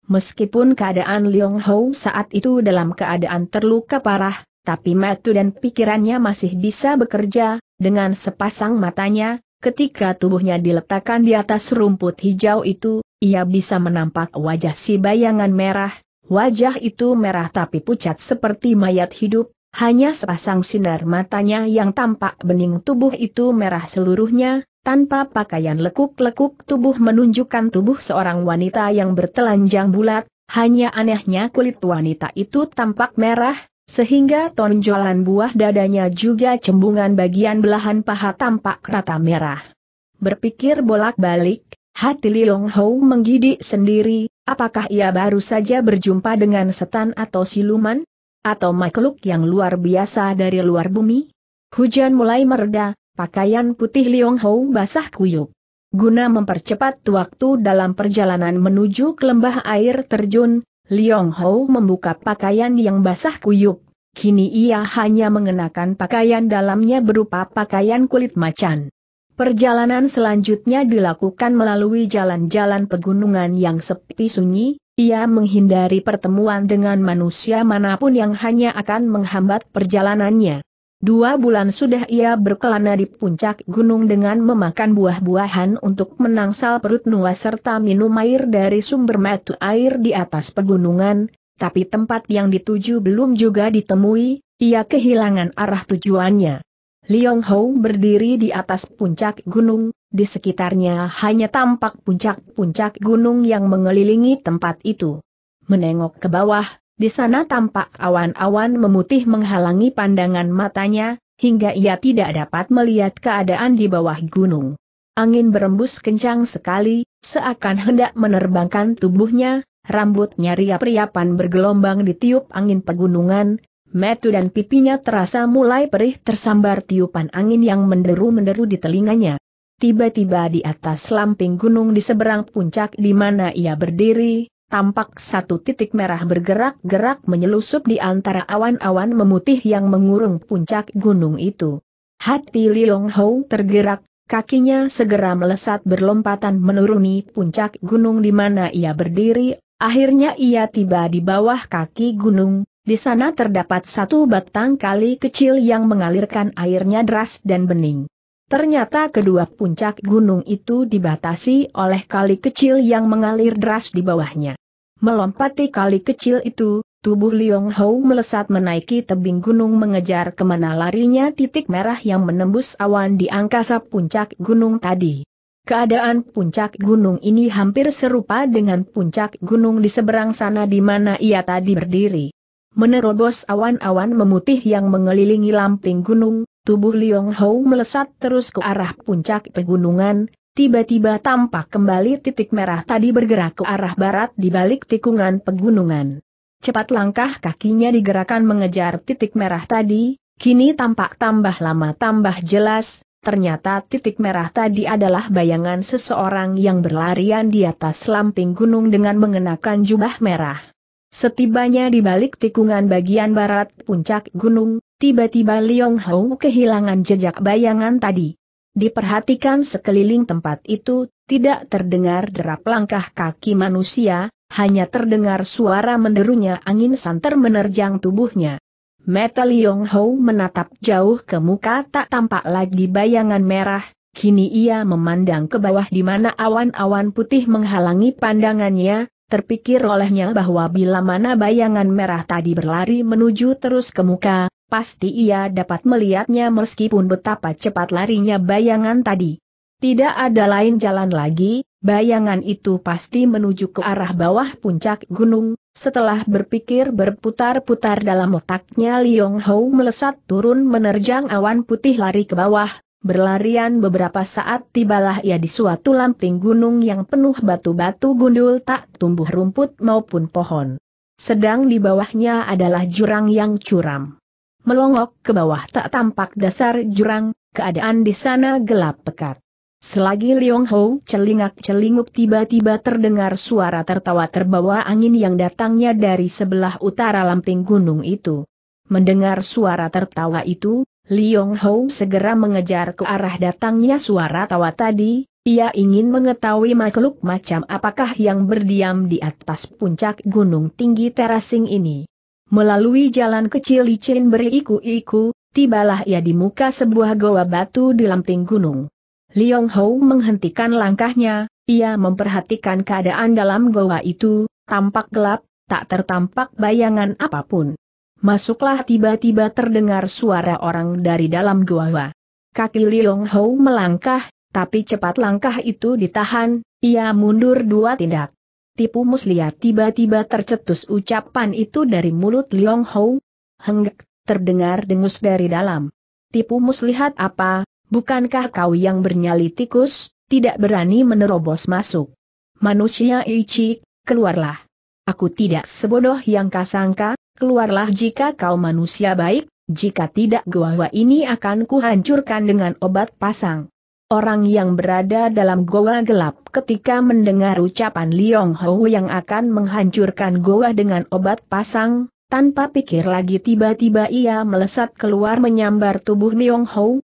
Meskipun keadaan Liong Hou saat itu dalam keadaan terluka parah, tapi matu dan pikirannya masih bisa bekerja, dengan sepasang matanya, ketika tubuhnya diletakkan di atas rumput hijau itu, ia bisa menampak wajah si bayangan merah, wajah itu merah tapi pucat seperti mayat hidup, hanya sepasang sinar matanya yang tampak bening tubuh itu merah seluruhnya, tanpa pakaian lekuk-lekuk tubuh menunjukkan tubuh seorang wanita yang bertelanjang bulat, hanya anehnya kulit wanita itu tampak merah, sehingga tonjolan buah dadanya juga cembungan bagian belahan paha tampak rata merah. Berpikir bolak-balik, hati Liong Hou menggidik sendiri, apakah ia baru saja berjumpa dengan setan atau siluman? Atau makhluk yang luar biasa dari luar bumi? Hujan mulai mereda, pakaian putih Liong Hou basah kuyup. Guna mempercepat waktu dalam perjalanan menuju ke lembah air terjun, Liong Hou membuka pakaian yang basah kuyup. Kini ia hanya mengenakan pakaian dalamnya berupa pakaian kulit macan. Perjalanan selanjutnya dilakukan melalui jalan-jalan pegunungan yang sepi sunyi, ia menghindari pertemuan dengan manusia manapun yang hanya akan menghambat perjalanannya. Dua bulan sudah ia berkelana di puncak gunung dengan memakan buah-buahan untuk menangsal perut Nuwa serta minum air dari sumber mata air di atas pegunungan, tapi tempat yang dituju belum juga ditemui, ia kehilangan arah tujuannya. Liong Hou berdiri di atas puncak gunung, di sekitarnya hanya tampak puncak-puncak gunung yang mengelilingi tempat itu. Menengok ke bawah, di sana tampak awan-awan memutih menghalangi pandangan matanya, hingga ia tidak dapat melihat keadaan di bawah gunung. Angin berembus kencang sekali, seakan hendak menerbangkan tubuhnya, rambutnya riap-riapan bergelombang ditiup angin pegunungan, metu dan pipinya terasa mulai perih tersambar tiupan angin yang menderu-menderu di telinganya. Tiba-tiba di atas lamping gunung di seberang puncak di mana ia berdiri, tampak satu titik merah bergerak-gerak menyelusup di antara awan-awan memutih yang mengurung puncak gunung itu. Hati Liong Hou tergerak, kakinya segera melesat berlompatan menuruni puncak gunung di mana ia berdiri, akhirnya ia tiba di bawah kaki gunung, di sana terdapat satu batang kali kecil yang mengalirkan airnya deras dan bening. Ternyata kedua puncak gunung itu dibatasi oleh kali kecil yang mengalir deras di bawahnya. Melompati kali kecil itu, tubuh Liong Hou melesat menaiki tebing gunung mengejar kemana larinya titik merah yang menembus awan di angkasa puncak gunung tadi. Keadaan puncak gunung ini hampir serupa dengan puncak gunung di seberang sana di mana ia tadi berdiri. Menerobos awan-awan memutih yang mengelilingi lamping gunung, Tubuh Liong Hou melesat terus ke arah puncak pegunungan, tiba-tiba tampak kembali titik merah tadi bergerak ke arah barat di balik tikungan pegunungan. Cepat langkah kakinya digerakkan mengejar titik merah tadi, kini tampak tambah lama tambah jelas, ternyata titik merah tadi adalah bayangan seseorang yang berlarian di atas lamping gunung dengan mengenakan jubah merah. Setibanya di balik tikungan bagian barat puncak gunung, Tiba-tiba Liong Hou kehilangan jejak bayangan tadi. Diperhatikan sekeliling tempat itu, tidak terdengar derap langkah kaki manusia, hanya terdengar suara menderunya angin santer menerjang tubuhnya. Metal Liong Hou menatap jauh ke muka tak tampak lagi bayangan merah, kini ia memandang ke bawah di mana awan-awan putih menghalangi pandangannya, terpikir olehnya bahwa bila mana bayangan merah tadi berlari menuju terus ke muka, pasti ia dapat melihatnya meskipun betapa cepat larinya bayangan tadi. Tidak ada lain jalan lagi, bayangan itu pasti menuju ke arah bawah puncak gunung, setelah berpikir berputar-putar dalam otaknya Liong Hou melesat turun menerjang awan putih lari ke bawah, berlarian beberapa saat tibalah ia di suatu lamping gunung yang penuh batu-batu gundul tak tumbuh rumput maupun pohon. Sedang di bawahnya adalah jurang yang curam melongok ke bawah tak tampak dasar jurang, keadaan di sana gelap pekat. Selagi Liong Ho celingak-celinguk tiba-tiba terdengar suara tertawa terbawa angin yang datangnya dari sebelah utara lamping gunung itu. Mendengar suara tertawa itu, Liong Ho segera mengejar ke arah datangnya suara tawa tadi, ia ingin mengetahui makhluk macam apakah yang berdiam di atas puncak gunung tinggi terasing ini. Melalui jalan kecil licin beriku-iku, tibalah ia di muka sebuah goa batu di lamping gunung. Liong Hou menghentikan langkahnya, ia memperhatikan keadaan dalam goa itu, tampak gelap, tak tertampak bayangan apapun. Masuklah tiba-tiba terdengar suara orang dari dalam goa. Kaki Liong Hou melangkah, tapi cepat langkah itu ditahan, ia mundur dua tindak tipu muslihat tiba-tiba tercetus ucapan itu dari mulut Liong Hou. Henggek, terdengar dengus dari dalam. Tipu muslihat apa, bukankah kau yang bernyali tikus, tidak berani menerobos masuk? Manusia Ichi, keluarlah. Aku tidak sebodoh yang kasangka, keluarlah jika kau manusia baik, jika tidak gua ini akan kuhancurkan dengan obat pasang. Orang yang berada dalam goa gelap ketika mendengar ucapan Liong Hou yang akan menghancurkan goa dengan obat pasang, tanpa pikir lagi tiba-tiba ia melesat keluar menyambar tubuh Liong Hou,